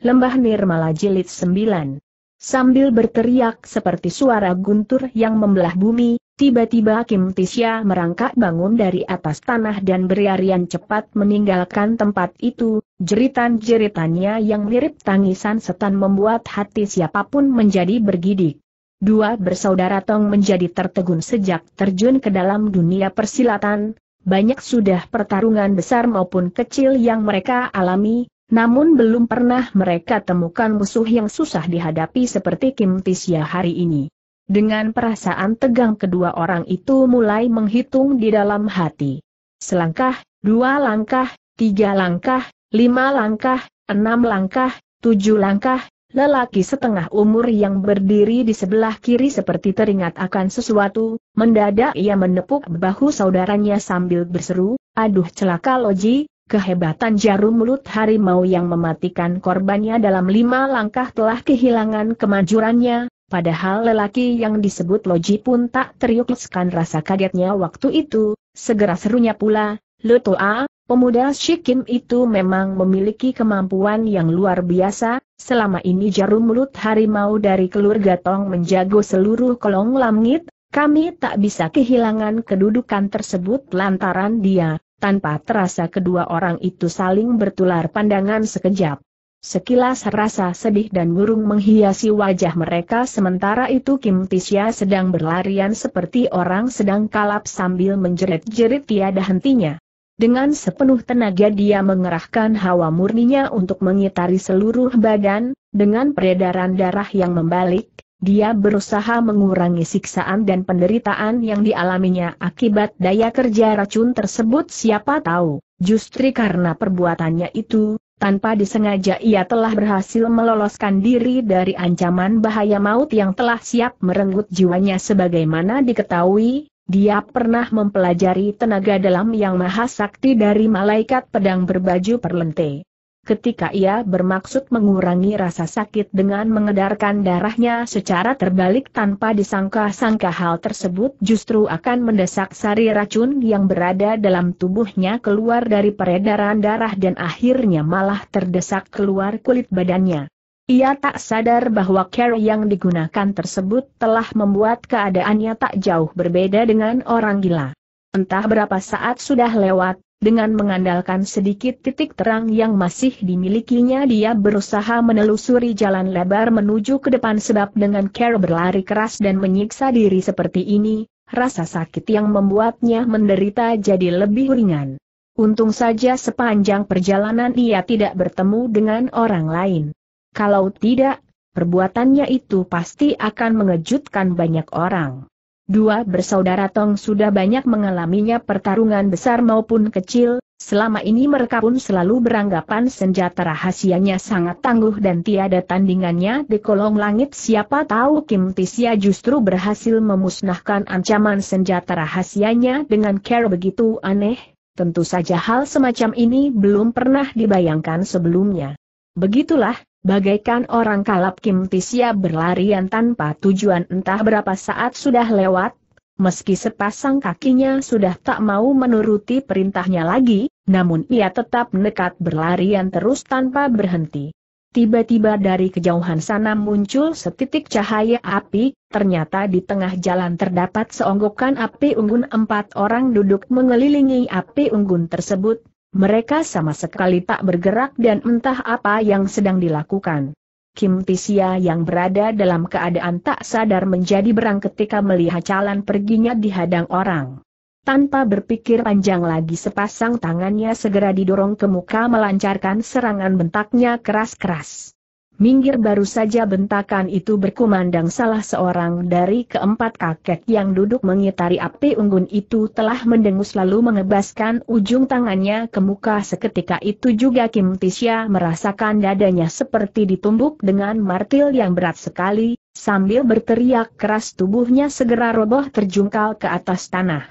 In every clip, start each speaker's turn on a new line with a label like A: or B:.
A: Lembah Nirmala Jilid 9 Sambil berteriak seperti suara guntur yang membelah bumi, tiba-tiba Kim Tisya merangkak bangun dari atas tanah dan berlarian cepat meninggalkan tempat itu, jeritan-jeritannya yang mirip tangisan setan membuat hati siapapun menjadi bergidik. Dua bersaudara Tong menjadi tertegun sejak terjun ke dalam dunia persilatan, banyak sudah pertarungan besar maupun kecil yang mereka alami, namun belum pernah mereka temukan musuh yang susah dihadapi seperti Kim Tisya hari ini. Dengan perasaan tegang kedua orang itu mulai menghitung di dalam hati. Selangkah, dua langkah, tiga langkah, lima langkah, enam langkah, tujuh langkah, Lelaki setengah umur yang berdiri di sebelah kiri seperti teringat akan sesuatu, mendadak ia menepuk bahu saudaranya sambil berseru, Aduh celaka Loji, Kehebatan jarum mulut harimau yang mematikan korbannya dalam lima langkah telah kehilangan kemajurannya, padahal lelaki yang disebut Loji pun tak teriukiskan rasa kagetnya waktu itu, segera serunya pula, Lutoa, pemuda Shikim itu memang memiliki kemampuan yang luar biasa, selama ini jarum mulut harimau dari keluarga Tong menjago seluruh kolong langit, kami tak bisa kehilangan kedudukan tersebut lantaran dia, tanpa terasa kedua orang itu saling bertular pandangan sekejap. Sekilas rasa sedih dan murung menghiasi wajah mereka sementara itu Kim Tisya sedang berlarian seperti orang sedang kalap sambil menjerit-jerit tiada hentinya. Dengan sepenuh tenaga dia mengerahkan hawa murninya untuk mengitari seluruh badan, dengan peredaran darah yang membalik, dia berusaha mengurangi siksaan dan penderitaan yang dialaminya akibat daya kerja racun tersebut siapa tahu, justru karena perbuatannya itu, tanpa disengaja ia telah berhasil meloloskan diri dari ancaman bahaya maut yang telah siap merenggut jiwanya sebagaimana diketahui, dia pernah mempelajari tenaga dalam yang maha sakti dari malaikat pedang berbaju perlente ketika ia bermaksud mengurangi rasa sakit dengan mengedarkan darahnya secara terbalik tanpa disangka-sangka hal tersebut justru akan mendesak sari racun yang berada dalam tubuhnya keluar dari peredaran darah dan akhirnya malah terdesak keluar kulit badannya. Ia tak sadar bahwa care yang digunakan tersebut telah membuat keadaannya tak jauh berbeda dengan orang gila. Entah berapa saat sudah lewat, dengan mengandalkan sedikit titik terang yang masih dimilikinya dia berusaha menelusuri jalan lebar menuju ke depan sebab dengan care berlari keras dan menyiksa diri seperti ini, rasa sakit yang membuatnya menderita jadi lebih ringan. Untung saja sepanjang perjalanan ia tidak bertemu dengan orang lain. Kalau tidak, perbuatannya itu pasti akan mengejutkan banyak orang. Dua bersaudara Tong sudah banyak mengalaminya pertarungan besar maupun kecil, selama ini mereka pun selalu beranggapan senjata rahasianya sangat tangguh dan tiada tandingannya di kolong langit siapa tahu Kim Tisya justru berhasil memusnahkan ancaman senjata rahasianya dengan care begitu aneh, tentu saja hal semacam ini belum pernah dibayangkan sebelumnya. Begitulah, Bagaikan orang kalap Kim Tisia berlarian tanpa tujuan entah berapa saat sudah lewat, meski sepasang kakinya sudah tak mau menuruti perintahnya lagi, namun ia tetap nekat berlarian terus tanpa berhenti. Tiba-tiba dari kejauhan sana muncul setitik cahaya api, ternyata di tengah jalan terdapat seonggokan api unggun empat orang duduk mengelilingi api unggun tersebut, mereka sama sekali tak bergerak dan entah apa yang sedang dilakukan. Kim Tisia yang berada dalam keadaan tak sadar menjadi berang ketika melihat jalan perginya dihadang orang. Tanpa berpikir panjang lagi sepasang tangannya segera didorong ke muka melancarkan serangan bentaknya keras-keras. Minggir baru saja bentakan itu berkumandang salah seorang dari keempat kakek yang duduk mengitari api unggun itu telah mendengus lalu mengebaskan ujung tangannya ke muka seketika itu juga Kim Tisya merasakan dadanya seperti ditumbuk dengan martil yang berat sekali, sambil berteriak keras tubuhnya segera roboh terjungkal ke atas tanah.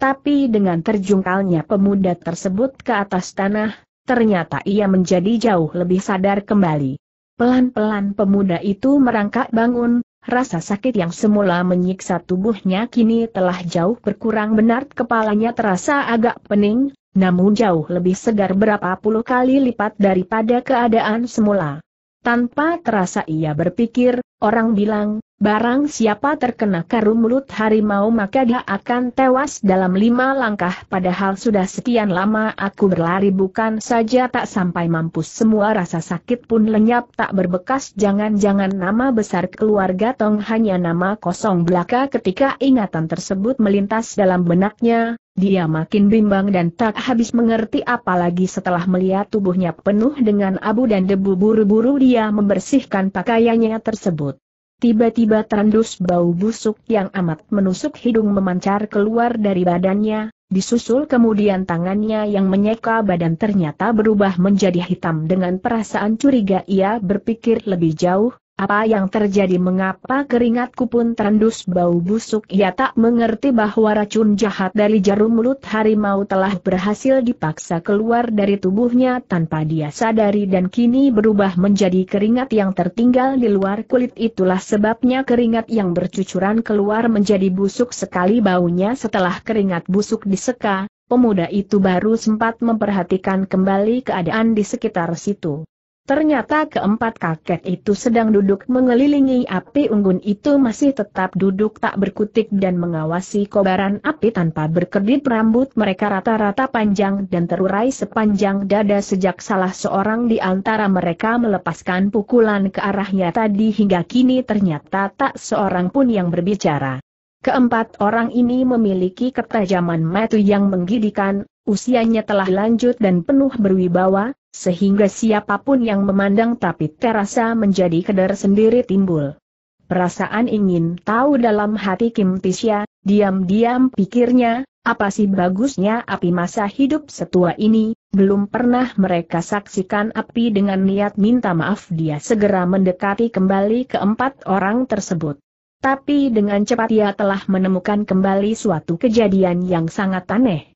A: Tapi dengan terjungkalnya pemuda tersebut ke atas tanah, ternyata ia menjadi jauh lebih sadar kembali. Pelan-pelan pemuda itu merangkak bangun, rasa sakit yang semula menyiksa tubuhnya kini telah jauh berkurang benar kepalanya terasa agak pening, namun jauh lebih segar berapa puluh kali lipat daripada keadaan semula. Tanpa terasa ia berpikir, orang bilang, Barang siapa terkena karung mulut harimau maka dia akan tewas dalam lima langkah padahal sudah sekian lama aku berlari bukan saja tak sampai mampus semua rasa sakit pun lenyap tak berbekas jangan-jangan nama besar keluarga Tong hanya nama kosong belaka ketika ingatan tersebut melintas dalam benaknya, dia makin bimbang dan tak habis mengerti apalagi setelah melihat tubuhnya penuh dengan abu dan debu buru-buru dia membersihkan pakaiannya tersebut. Tiba-tiba terendus bau busuk yang amat menusuk hidung memancar keluar dari badannya, disusul kemudian tangannya yang menyeka badan ternyata berubah menjadi hitam dengan perasaan curiga ia berpikir lebih jauh, apa yang terjadi mengapa keringatku pun terendus bau busuk ia tak mengerti bahwa racun jahat dari jarum mulut harimau telah berhasil dipaksa keluar dari tubuhnya tanpa dia sadari dan kini berubah menjadi keringat yang tertinggal di luar kulit itulah sebabnya keringat yang bercucuran keluar menjadi busuk sekali baunya setelah keringat busuk diseka, pemuda itu baru sempat memperhatikan kembali keadaan di sekitar situ. Ternyata keempat kakek itu sedang duduk mengelilingi api unggun itu masih tetap duduk tak berkutik dan mengawasi kobaran api tanpa berkedip rambut mereka rata-rata panjang dan terurai sepanjang dada sejak salah seorang di antara mereka melepaskan pukulan ke arahnya tadi hingga kini ternyata tak seorang pun yang berbicara. Keempat orang ini memiliki ketajaman mata yang menggidikan, usianya telah lanjut dan penuh berwibawa, sehingga siapapun yang memandang tapi terasa menjadi kedar sendiri timbul. Perasaan ingin tahu dalam hati Kim Tisya, diam-diam pikirnya, apa sih bagusnya api masa hidup setua ini, belum pernah mereka saksikan api dengan niat minta maaf dia segera mendekati kembali keempat orang tersebut. Tapi dengan cepat ia telah menemukan kembali suatu kejadian yang sangat aneh.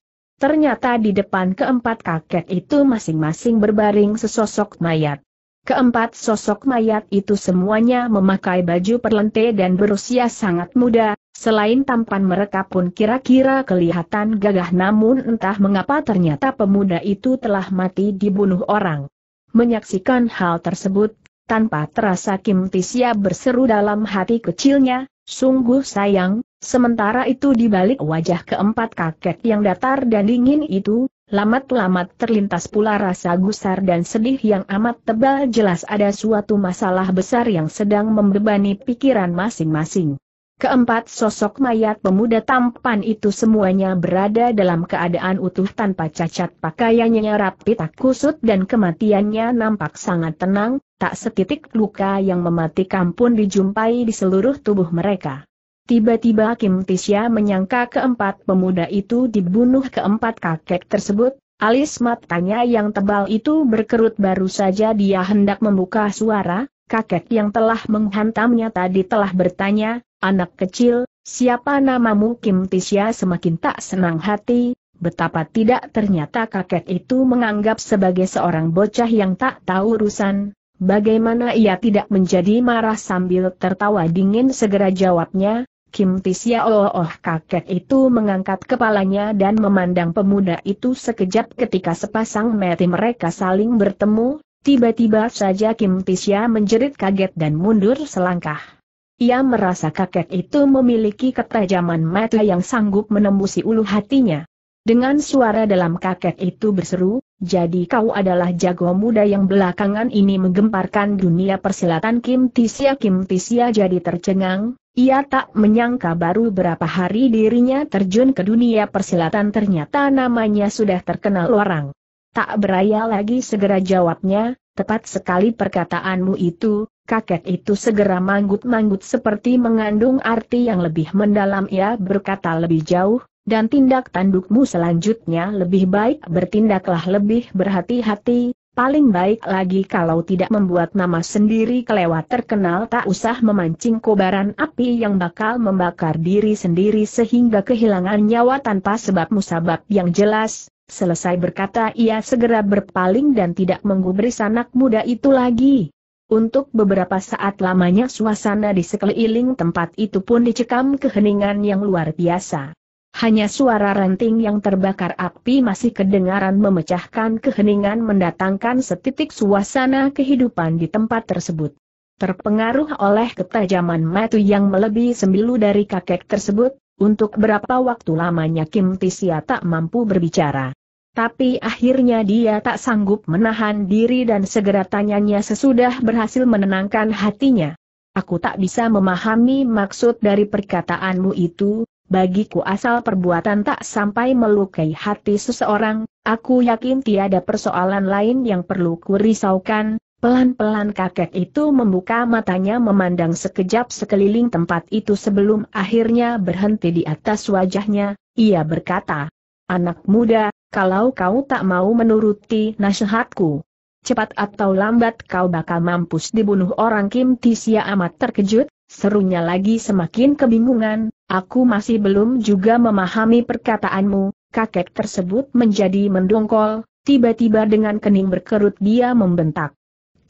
A: Ternyata di depan keempat kakek itu masing-masing berbaring sesosok mayat. Keempat sosok mayat itu semuanya memakai baju perlente dan berusia sangat muda, selain tampan mereka pun kira-kira kelihatan gagah namun entah mengapa ternyata pemuda itu telah mati dibunuh orang. Menyaksikan hal tersebut, tanpa terasa Kim Tisya berseru dalam hati kecilnya, sungguh sayang, Sementara itu di balik wajah keempat kakek yang datar dan dingin itu, lamat-lamat terlintas pula rasa gusar dan sedih yang amat tebal jelas ada suatu masalah besar yang sedang membebani pikiran masing-masing. Keempat sosok mayat pemuda tampan itu semuanya berada dalam keadaan utuh tanpa cacat pakaiannya rapi tak kusut dan kematiannya nampak sangat tenang, tak setitik luka yang mematikan pun dijumpai di seluruh tubuh mereka. Tiba-tiba Kim Tisya menyangka keempat pemuda itu dibunuh keempat kakek tersebut, alis matanya yang tebal itu berkerut baru saja dia hendak membuka suara, kakek yang telah menghantamnya tadi telah bertanya, anak kecil, siapa namamu Kim Tisya semakin tak senang hati, betapa tidak ternyata kakek itu menganggap sebagai seorang bocah yang tak tahu urusan, Bagaimana ia tidak menjadi marah sambil tertawa dingin segera jawabnya, Kim Tisya Oh Oh kakek itu mengangkat kepalanya dan memandang pemuda itu sekejap ketika sepasang mati mereka saling bertemu, tiba-tiba saja Kim Tisya menjerit kaget dan mundur selangkah. Ia merasa kakek itu memiliki ketajaman mata yang sanggup menembusi ulu hatinya. Dengan suara dalam kakek itu berseru, jadi kau adalah jago muda yang belakangan ini menggemparkan dunia persilatan Kim Tisia Kim Tisia jadi tercengang, ia tak menyangka baru berapa hari dirinya terjun ke dunia persilatan ternyata namanya sudah terkenal orang. Tak beraya lagi segera jawabnya, tepat sekali perkataanmu itu, kakek itu segera manggut-manggut seperti mengandung arti yang lebih mendalam ia berkata lebih jauh, dan tindak tandukmu selanjutnya lebih baik bertindaklah lebih berhati-hati, paling baik lagi kalau tidak membuat nama sendiri kelewat terkenal tak usah memancing kobaran api yang bakal membakar diri sendiri sehingga kehilangan nyawa tanpa sebab musabab yang jelas. Selesai berkata ia segera berpaling dan tidak menggubris anak muda itu lagi. Untuk beberapa saat lamanya suasana di sekeliling tempat itu pun dicekam keheningan yang luar biasa. Hanya suara ranting yang terbakar api masih kedengaran memecahkan keheningan mendatangkan setitik suasana kehidupan di tempat tersebut. Terpengaruh oleh ketajaman matu yang melebihi sembilu dari kakek tersebut, untuk berapa waktu lamanya Kim Tisia tak mampu berbicara. Tapi akhirnya dia tak sanggup menahan diri dan segera tanyanya sesudah berhasil menenangkan hatinya. Aku tak bisa memahami maksud dari perkataanmu itu, Bagiku asal perbuatan tak sampai melukai hati seseorang, aku yakin tiada persoalan lain yang perlu kurisaukan. Pelan-pelan kakek itu membuka matanya memandang sekejap sekeliling tempat itu sebelum akhirnya berhenti di atas wajahnya, ia berkata, Anak muda, kalau kau tak mau menuruti nasihatku, cepat atau lambat kau bakal mampus dibunuh orang Kim Tisia amat terkejut, Serunya lagi semakin kebingungan, aku masih belum juga memahami perkataanmu, kakek tersebut menjadi mendongkol, tiba-tiba dengan kening berkerut dia membentak.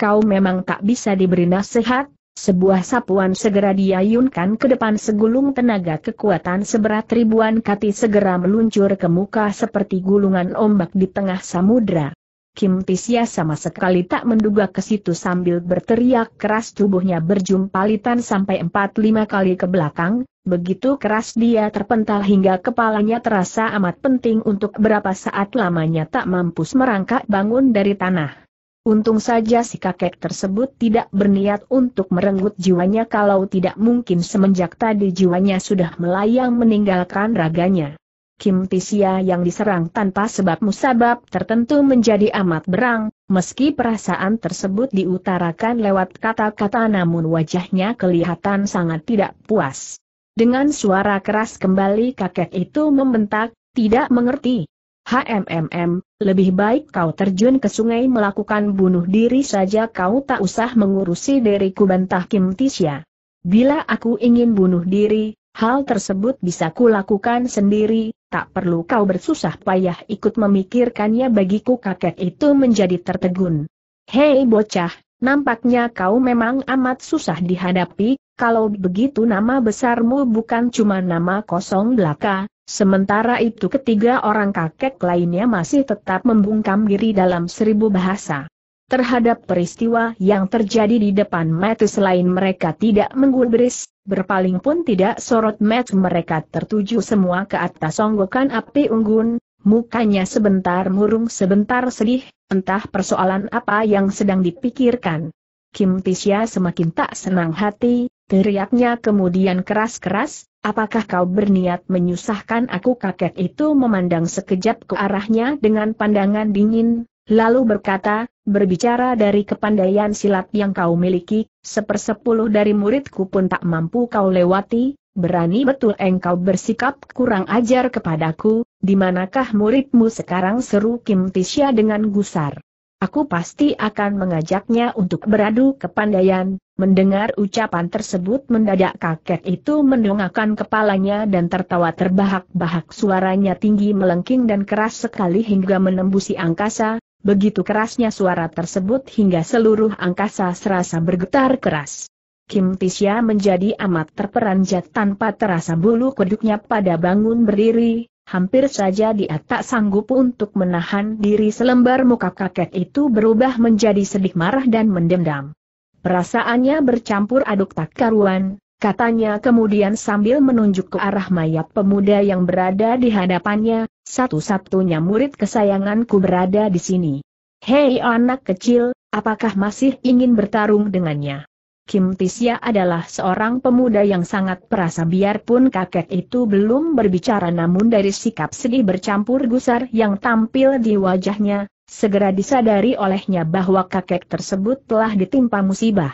A: Kau memang tak bisa diberi nasihat, sebuah sapuan segera diayunkan ke depan segulung tenaga kekuatan seberat ribuan kati segera meluncur ke muka seperti gulungan ombak di tengah samudra. Kim Tisya sama sekali tak menduga ke situ sambil berteriak keras tubuhnya berjumpalitan sampai 4-5 kali ke belakang, begitu keras dia terpental hingga kepalanya terasa amat penting untuk berapa saat lamanya tak mampu merangkak bangun dari tanah. Untung saja si kakek tersebut tidak berniat untuk merenggut jiwanya kalau tidak mungkin semenjak tadi jiwanya sudah melayang meninggalkan raganya. Kim Pisia yang diserang tanpa sebab musabab tertentu menjadi amat berang, meski perasaan tersebut diutarakan lewat kata-kata namun wajahnya kelihatan sangat tidak puas. Dengan suara keras kembali kakek itu membentak, tidak mengerti. HMMM, lebih baik kau terjun ke sungai melakukan bunuh diri saja kau tak usah mengurusi diriku bantah Kim Tisya. Bila aku ingin bunuh diri, hal tersebut bisa kulakukan sendiri, tak perlu kau bersusah payah ikut memikirkannya bagiku kakek itu menjadi tertegun. Hei bocah, nampaknya kau memang amat susah dihadapi, kalau begitu nama besarmu bukan cuma nama kosong belaka, sementara itu ketiga orang kakek lainnya masih tetap membungkam diri dalam seribu bahasa terhadap peristiwa yang terjadi di depan mata selain mereka tidak menggubris, berpaling pun tidak sorot mata mereka tertuju semua ke atas songgokan api unggun, mukanya sebentar murung sebentar sedih, entah persoalan apa yang sedang dipikirkan. Kim Tisya semakin tak senang hati, teriaknya kemudian keras-keras, Apakah kau berniat menyusahkan aku kakek itu memandang sekejap ke arahnya dengan pandangan dingin, Lalu berkata, berbicara dari kepandaian silat yang kau miliki, sepersepuluh dari muridku pun tak mampu kau lewati, berani betul engkau bersikap kurang ajar kepadaku, di manakah muridmu sekarang seru Kim Tisha dengan gusar. Aku pasti akan mengajaknya untuk beradu kepandaian, mendengar ucapan tersebut mendadak kakek itu mendongakkan kepalanya dan tertawa terbahak-bahak suaranya tinggi melengking dan keras sekali hingga menembusi angkasa, Begitu kerasnya suara tersebut hingga seluruh angkasa serasa bergetar keras. Kim Tisya menjadi amat terperanjat tanpa terasa bulu kuduknya pada bangun berdiri, hampir saja dia tak sanggup untuk menahan diri selembar muka kakek itu berubah menjadi sedih marah dan mendendam. Perasaannya bercampur aduk tak karuan, katanya kemudian sambil menunjuk ke arah mayat pemuda yang berada di hadapannya, satu-satunya murid kesayanganku berada di sini. Hei anak kecil, apakah masih ingin bertarung dengannya? Kim Tisya adalah seorang pemuda yang sangat perasa biarpun kakek itu belum berbicara namun dari sikap sedih bercampur gusar yang tampil di wajahnya, segera disadari olehnya bahwa kakek tersebut telah ditimpa musibah.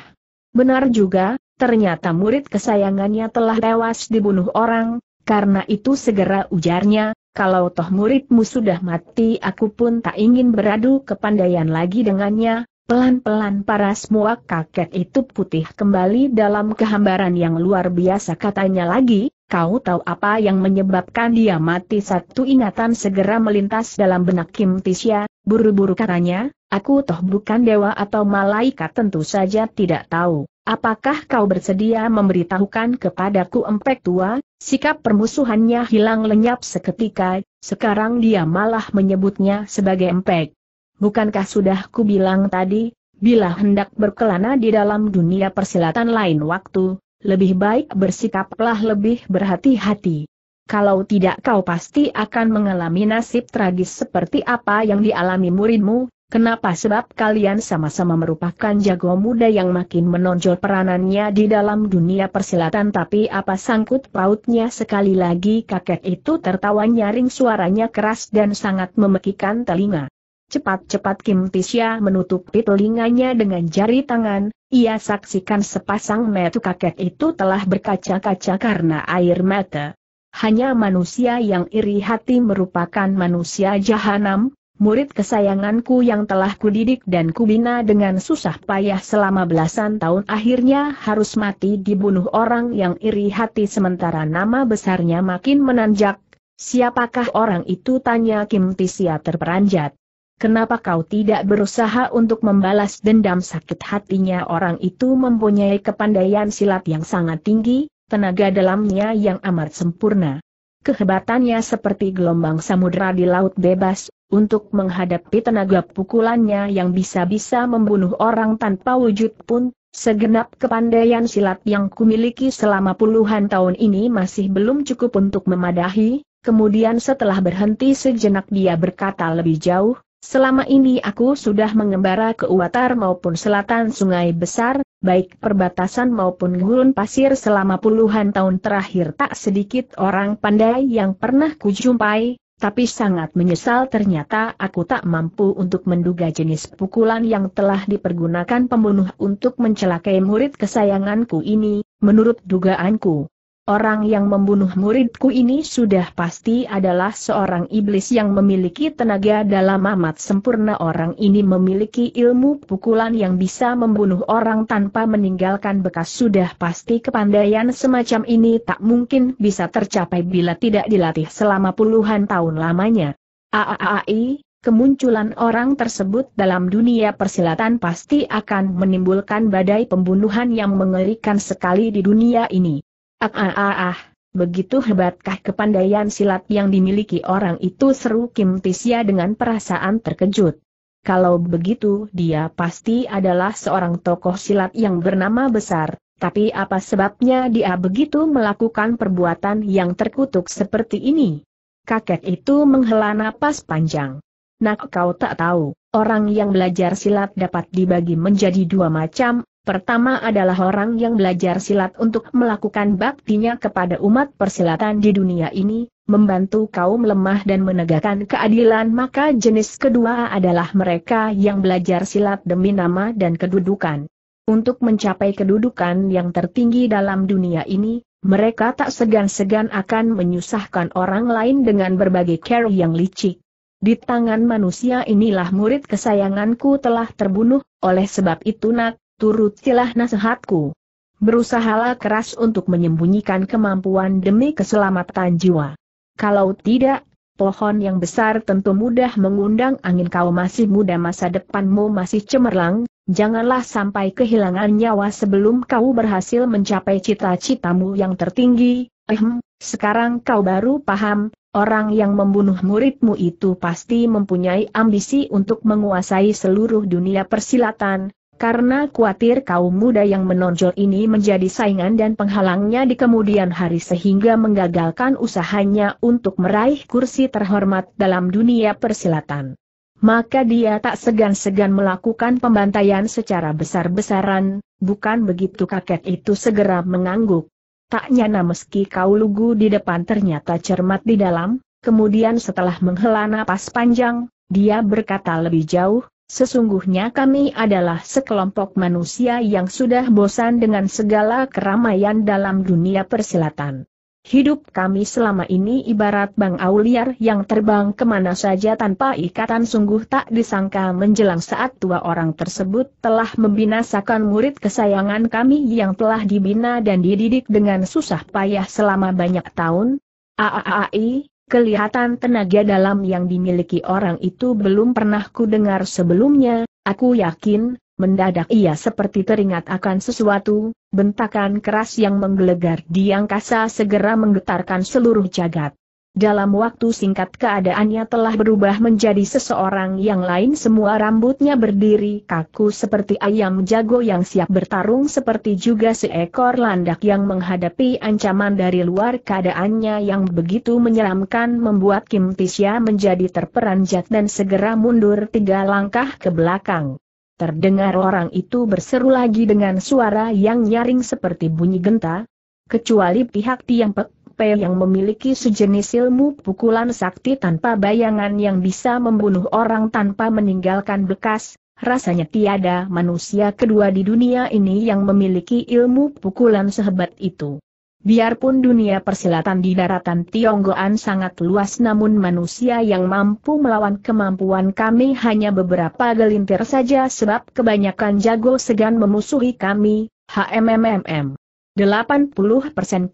A: Benar juga, ternyata murid kesayangannya telah tewas dibunuh orang, karena itu segera ujarnya, kalau toh muridmu sudah mati aku pun tak ingin beradu kepandaian lagi dengannya, pelan-pelan para semua kakek itu putih kembali dalam kehambaran yang luar biasa katanya lagi, kau tahu apa yang menyebabkan dia mati satu ingatan segera melintas dalam benak Kim Tisya, buru-buru katanya, aku toh bukan dewa atau malaikat tentu saja tidak tahu, apakah kau bersedia memberitahukan kepadaku empek tua, sikap permusuhannya hilang lenyap seketika, sekarang dia malah menyebutnya sebagai empek. Bukankah sudah ku bilang tadi, bila hendak berkelana di dalam dunia persilatan lain waktu, lebih baik bersikaplah lebih berhati-hati. Kalau tidak kau pasti akan mengalami nasib tragis seperti apa yang dialami muridmu, Kenapa sebab kalian sama-sama merupakan jago muda yang makin menonjol peranannya di dalam dunia persilatan tapi apa sangkut pautnya sekali lagi kakek itu tertawa nyaring suaranya keras dan sangat memekikan telinga. Cepat-cepat Kim Tisya menutupi telinganya dengan jari tangan, ia saksikan sepasang metu kakek itu telah berkaca-kaca karena air mata. Hanya manusia yang iri hati merupakan manusia jahanam, murid kesayanganku yang telah kudidik dan kubina dengan susah payah selama belasan tahun akhirnya harus mati dibunuh orang yang iri hati sementara nama besarnya makin menanjak. Siapakah orang itu tanya Kim Tisia terperanjat. Kenapa kau tidak berusaha untuk membalas dendam sakit hatinya orang itu mempunyai kepandaian silat yang sangat tinggi, tenaga dalamnya yang amat sempurna kehebatannya seperti gelombang samudra di laut bebas, untuk menghadapi tenaga pukulannya yang bisa-bisa membunuh orang tanpa wujud pun, segenap kepandaian silat yang kumiliki selama puluhan tahun ini masih belum cukup untuk memadahi, kemudian setelah berhenti sejenak dia berkata lebih jauh, Selama ini aku sudah mengembara ke Uatar maupun selatan sungai besar, baik perbatasan maupun gurun pasir selama puluhan tahun terakhir tak sedikit orang pandai yang pernah kujumpai, tapi sangat menyesal ternyata aku tak mampu untuk menduga jenis pukulan yang telah dipergunakan pembunuh untuk mencelakai murid kesayanganku ini, menurut dugaanku, Orang yang membunuh muridku ini sudah pasti adalah seorang iblis yang memiliki tenaga dalam amat sempurna. Orang ini memiliki ilmu pukulan yang bisa membunuh orang tanpa meninggalkan bekas. Sudah pasti kepandaian semacam ini tak mungkin bisa tercapai bila tidak dilatih selama puluhan tahun lamanya. Aaai, kemunculan orang tersebut dalam dunia persilatan pasti akan menimbulkan badai pembunuhan yang mengerikan sekali di dunia ini. Ah ah ah ah, begitu hebatkah kepandaian silat yang dimiliki orang itu seru Kim Tisya dengan perasaan terkejut. Kalau begitu dia pasti adalah seorang tokoh silat yang bernama besar, tapi apa sebabnya dia begitu melakukan perbuatan yang terkutuk seperti ini? Kakek itu menghela napas panjang. Nak kau tak tahu, orang yang belajar silat dapat dibagi menjadi dua macam, Pertama adalah orang yang belajar silat untuk melakukan baktinya kepada umat persilatan di dunia ini, membantu kaum lemah dan menegakkan keadilan maka jenis kedua adalah mereka yang belajar silat demi nama dan kedudukan. Untuk mencapai kedudukan yang tertinggi dalam dunia ini, mereka tak segan-segan akan menyusahkan orang lain dengan berbagai cara yang licik. Di tangan manusia inilah murid kesayanganku telah terbunuh, oleh sebab itu nak, turutilah nasihatku. Berusahalah keras untuk menyembunyikan kemampuan demi keselamatan jiwa. Kalau tidak, pohon yang besar tentu mudah mengundang angin kau masih muda masa depanmu masih cemerlang, janganlah sampai kehilangan nyawa sebelum kau berhasil mencapai cita-citamu yang tertinggi, ehm, sekarang kau baru paham, orang yang membunuh muridmu itu pasti mempunyai ambisi untuk menguasai seluruh dunia persilatan, karena khawatir kaum muda yang menonjol ini menjadi saingan dan penghalangnya di kemudian hari sehingga menggagalkan usahanya untuk meraih kursi terhormat dalam dunia persilatan. Maka dia tak segan-segan melakukan pembantaian secara besar-besaran, bukan begitu kakek itu segera mengangguk. Tak nyana meski kau lugu di depan ternyata cermat di dalam, kemudian setelah menghela napas panjang, dia berkata lebih jauh, Sesungguhnya kami adalah sekelompok manusia yang sudah bosan dengan segala keramaian dalam dunia persilatan. Hidup kami selama ini ibarat bang auliar yang terbang kemana saja tanpa ikatan sungguh tak disangka menjelang saat tua orang tersebut telah membinasakan murid kesayangan kami yang telah dibina dan dididik dengan susah payah selama banyak tahun. Aaai, Kelihatan tenaga dalam yang dimiliki orang itu belum pernah ku dengar sebelumnya, aku yakin, mendadak ia seperti teringat akan sesuatu, bentakan keras yang menggelegar di angkasa segera menggetarkan seluruh jagat. Dalam waktu singkat keadaannya telah berubah menjadi seseorang yang lain semua rambutnya berdiri kaku seperti ayam jago yang siap bertarung seperti juga seekor landak yang menghadapi ancaman dari luar keadaannya yang begitu menyeramkan membuat Kim Tisya menjadi terperanjat dan segera mundur tiga langkah ke belakang. Terdengar orang itu berseru lagi dengan suara yang nyaring seperti bunyi genta, kecuali pihak Tiang Pek Pei yang memiliki sejenis ilmu pukulan sakti tanpa bayangan yang bisa membunuh orang tanpa meninggalkan bekas, rasanya tiada manusia kedua di dunia ini yang memiliki ilmu pukulan sehebat itu. Biarpun dunia persilatan di daratan Tionggoan sangat luas namun manusia yang mampu melawan kemampuan kami hanya beberapa gelintir saja sebab kebanyakan jago segan memusuhi kami, HMMMM. 80%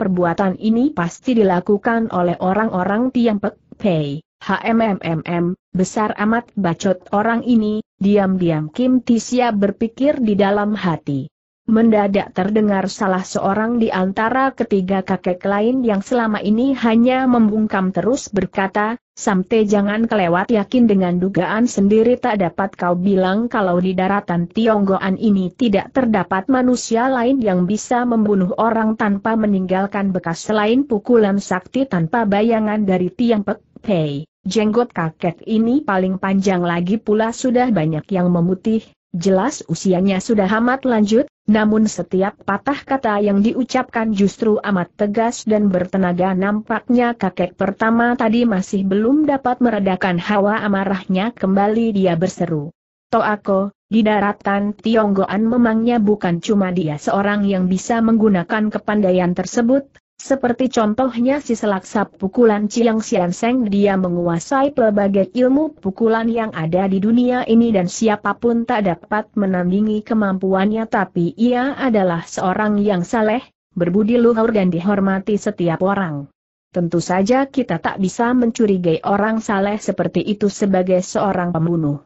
A: perbuatan ini pasti dilakukan oleh orang-orang Pek Pei, HMMMM, besar amat bacot orang ini, diam-diam Kim Tisia berpikir di dalam hati mendadak terdengar salah seorang di antara ketiga kakek lain yang selama ini hanya membungkam terus berkata, sampai jangan kelewat yakin dengan dugaan sendiri tak dapat kau bilang kalau di daratan Tionggoan ini tidak terdapat manusia lain yang bisa membunuh orang tanpa meninggalkan bekas selain pukulan sakti tanpa bayangan dari Tiang Pek Pei. Jenggot kakek ini paling panjang lagi pula sudah banyak yang memutih, Jelas usianya sudah amat lanjut, namun setiap patah kata yang diucapkan justru amat tegas dan bertenaga nampaknya kakek pertama tadi masih belum dapat meredakan hawa amarahnya kembali dia berseru. Toako, di daratan Tionggoan memangnya bukan cuma dia seorang yang bisa menggunakan kepandaian tersebut, seperti contohnya si selaksa pukulan Chiang Sian Seng dia menguasai pelbagai ilmu pukulan yang ada di dunia ini dan siapapun tak dapat menandingi kemampuannya tapi ia adalah seorang yang saleh, berbudi luhur dan dihormati setiap orang. Tentu saja kita tak bisa mencurigai orang saleh seperti itu sebagai seorang pembunuh.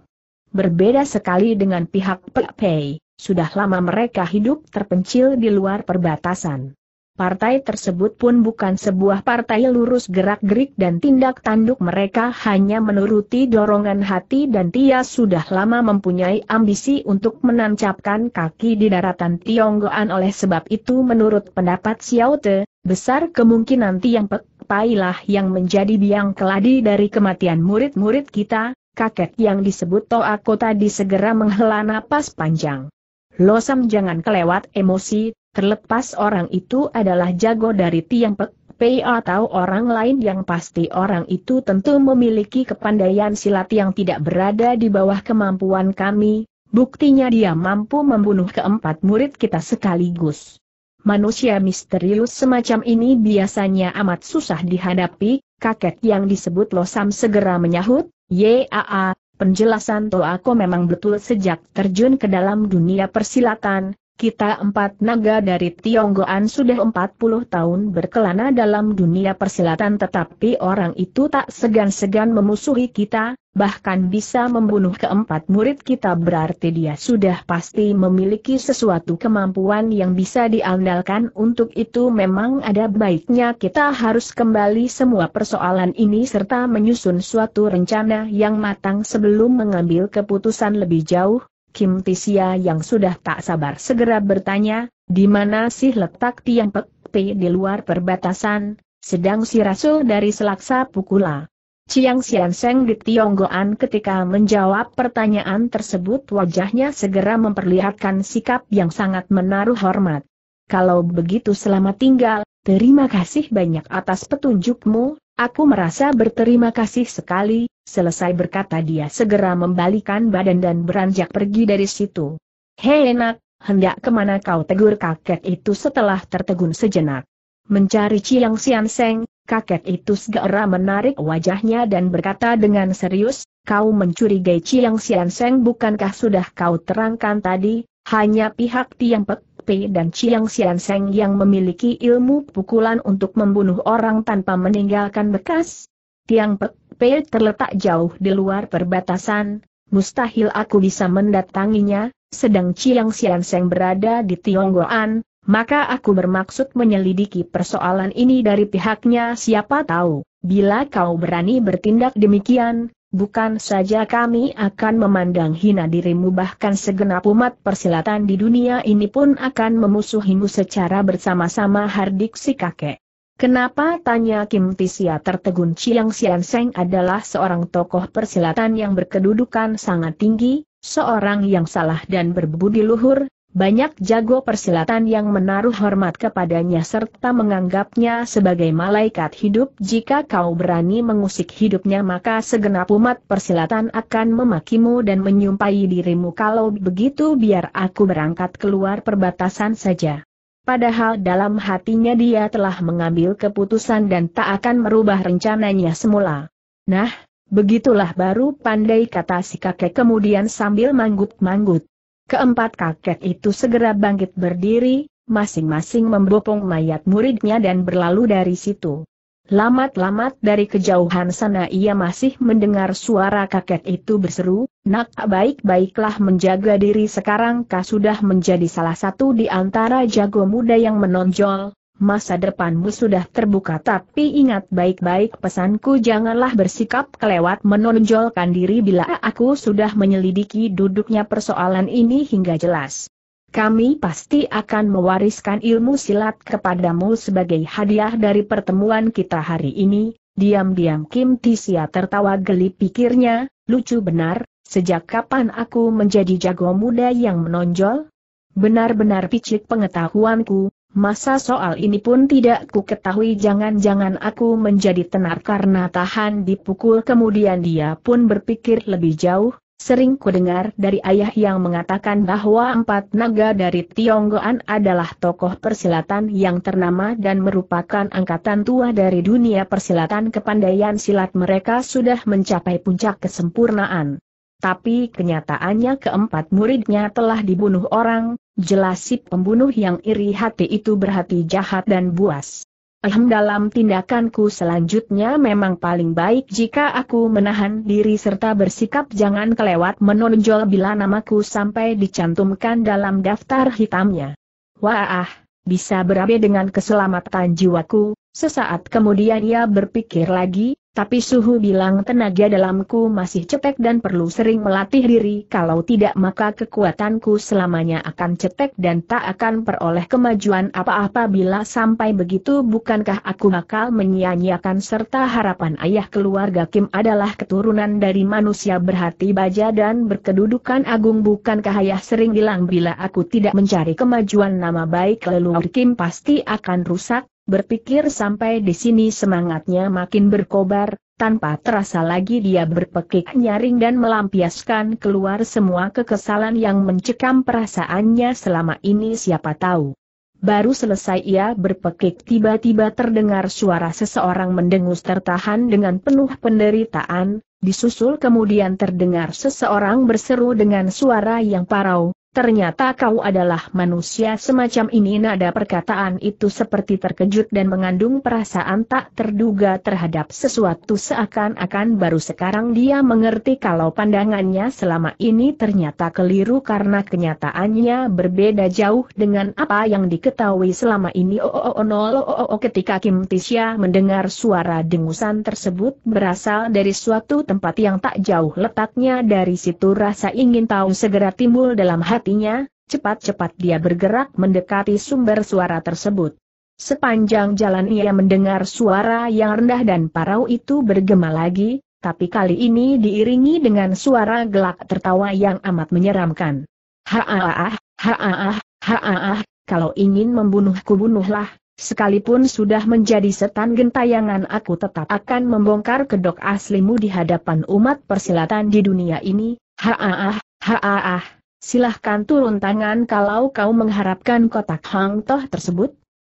A: Berbeda sekali dengan pihak Pei, sudah lama mereka hidup terpencil di luar perbatasan. Partai tersebut pun bukan sebuah partai lurus gerak-gerik dan tindak tanduk mereka hanya menuruti dorongan hati dan Tia sudah lama mempunyai ambisi untuk menancapkan kaki di daratan Tionggoan oleh sebab itu menurut pendapat Xiao Te, besar kemungkinan Tiang Pek Pailah yang menjadi biang keladi dari kematian murid-murid kita, kakek yang disebut Toa Kota disegera menghela napas panjang. Losam jangan kelewat emosi, Terlepas orang itu adalah jago dari Tiang Pek Pei atau orang lain yang pasti orang itu tentu memiliki kepandaian silat yang tidak berada di bawah kemampuan kami, buktinya dia mampu membunuh keempat murid kita sekaligus. Manusia misterius semacam ini biasanya amat susah dihadapi, kakek yang disebut Losam segera menyahut, Yaa, penjelasan Toako memang betul sejak terjun ke dalam dunia persilatan, kita empat naga dari Tionggoan sudah empat puluh tahun berkelana dalam dunia persilatan tetapi orang itu tak segan-segan memusuhi kita, bahkan bisa membunuh keempat murid kita berarti dia sudah pasti memiliki sesuatu kemampuan yang bisa diandalkan untuk itu memang ada baiknya kita harus kembali semua persoalan ini serta menyusun suatu rencana yang matang sebelum mengambil keputusan lebih jauh, Kim Tisia yang sudah tak sabar segera bertanya, di mana sih letak tiang Pek Pe di luar perbatasan, sedang si Rasul dari Selaksa Pukula. Ciang Sian Seng di Tionggoan ketika menjawab pertanyaan tersebut wajahnya segera memperlihatkan sikap yang sangat menaruh hormat. Kalau begitu selamat tinggal, terima kasih banyak atas petunjukmu, Aku merasa berterima kasih sekali, selesai berkata dia segera membalikan badan dan beranjak pergi dari situ. Hei enak, hendak kemana kau tegur kakek itu setelah tertegun sejenak. Mencari Ciang Sian Seng, kakek itu segera menarik wajahnya dan berkata dengan serius, kau mencurigai Ciang Sian Seng bukankah sudah kau terangkan tadi, hanya pihak Tiang Pek Pei dan Chiang Xian Seng yang memiliki ilmu pukulan untuk membunuh orang tanpa meninggalkan bekas? Tiang Pei terletak jauh di luar perbatasan, mustahil aku bisa mendatanginya, sedang Chiang Xian Seng berada di Tionggoan, maka aku bermaksud menyelidiki persoalan ini dari pihaknya siapa tahu, bila kau berani bertindak demikian, Bukan saja kami akan memandang hina dirimu bahkan segenap umat persilatan di dunia ini pun akan memusuhimu secara bersama-sama hardik si kakek. Kenapa tanya Kim Tisia tertegun Chiang Sian Seng adalah seorang tokoh persilatan yang berkedudukan sangat tinggi, seorang yang salah dan berbudi luhur, banyak jago persilatan yang menaruh hormat kepadanya serta menganggapnya sebagai malaikat hidup jika kau berani mengusik hidupnya maka segenap umat persilatan akan memakimu dan menyumpahi dirimu kalau begitu biar aku berangkat keluar perbatasan saja. Padahal dalam hatinya dia telah mengambil keputusan dan tak akan merubah rencananya semula. Nah, begitulah baru pandai kata si kakek kemudian sambil manggut-manggut. Keempat kakek itu segera bangkit berdiri, masing-masing membopong mayat muridnya dan berlalu dari situ. Lamat-lamat dari kejauhan sana ia masih mendengar suara kakek itu berseru, Nak baik-baiklah menjaga diri sekarang kau sudah menjadi salah satu di antara jago muda yang menonjol, masa depanmu sudah terbuka tapi ingat baik-baik pesanku janganlah bersikap kelewat menonjolkan diri bila aku sudah menyelidiki duduknya persoalan ini hingga jelas. Kami pasti akan mewariskan ilmu silat kepadamu sebagai hadiah dari pertemuan kita hari ini. Diam-diam Kim Tisia tertawa geli pikirnya, lucu benar, sejak kapan aku menjadi jago muda yang menonjol? Benar-benar picik pengetahuanku, Masa soal ini pun tidak ku ketahui jangan-jangan aku menjadi tenar karena tahan dipukul kemudian dia pun berpikir lebih jauh, sering ku dengar dari ayah yang mengatakan bahwa empat naga dari Tionggoan adalah tokoh persilatan yang ternama dan merupakan angkatan tua dari dunia persilatan kepandaian silat mereka sudah mencapai puncak kesempurnaan. Tapi kenyataannya keempat muridnya telah dibunuh orang, jelas si pembunuh yang iri hati itu berhati jahat dan buas. Ahem dalam tindakanku selanjutnya memang paling baik jika aku menahan diri serta bersikap jangan kelewat menonjol bila namaku sampai dicantumkan dalam daftar hitamnya. Wah, bisa berabe dengan keselamatan jiwaku, sesaat kemudian ia berpikir lagi, tapi suhu bilang tenaga dalamku masih cetek dan perlu sering melatih diri kalau tidak maka kekuatanku selamanya akan cetek dan tak akan peroleh kemajuan apa-apa bila sampai begitu bukankah aku bakal menyia-nyiakan serta harapan ayah keluarga Kim adalah keturunan dari manusia berhati baja dan berkedudukan agung bukankah ayah sering bilang bila aku tidak mencari kemajuan nama baik leluhur Kim pasti akan rusak Berpikir sampai di sini semangatnya makin berkobar, tanpa terasa lagi dia berpekik nyaring dan melampiaskan keluar semua kekesalan yang mencekam perasaannya selama ini siapa tahu. Baru selesai ia berpekik tiba-tiba terdengar suara seseorang mendengus tertahan dengan penuh penderitaan, disusul kemudian terdengar seseorang berseru dengan suara yang parau, ternyata kau adalah manusia semacam ini nada perkataan itu seperti terkejut dan mengandung perasaan tak terduga terhadap sesuatu seakan-akan baru sekarang dia mengerti kalau pandangannya selama ini ternyata keliru karena kenyataannya berbeda jauh dengan apa yang diketahui selama ini oh oh oh oh, oh, oh, oh. ketika Kim Tisha mendengar suara dengusan tersebut berasal dari suatu tempat yang tak jauh letaknya dari situ rasa ingin tahu segera timbul dalam hati hatinya, cepat-cepat dia bergerak mendekati sumber suara tersebut. Sepanjang jalan ia mendengar suara yang rendah dan parau itu bergema lagi, tapi kali ini diiringi dengan suara gelak tertawa yang amat menyeramkan. Haaah, haaah, haaah, kalau ingin membunuhku bunuhlah, Sekalipun sudah menjadi setan gentayangan aku tetap akan membongkar kedok aslimu di hadapan umat persilatan di dunia ini, haaah, haaah. Silahkan turun tangan kalau kau mengharapkan kotak Hang Toh tersebut.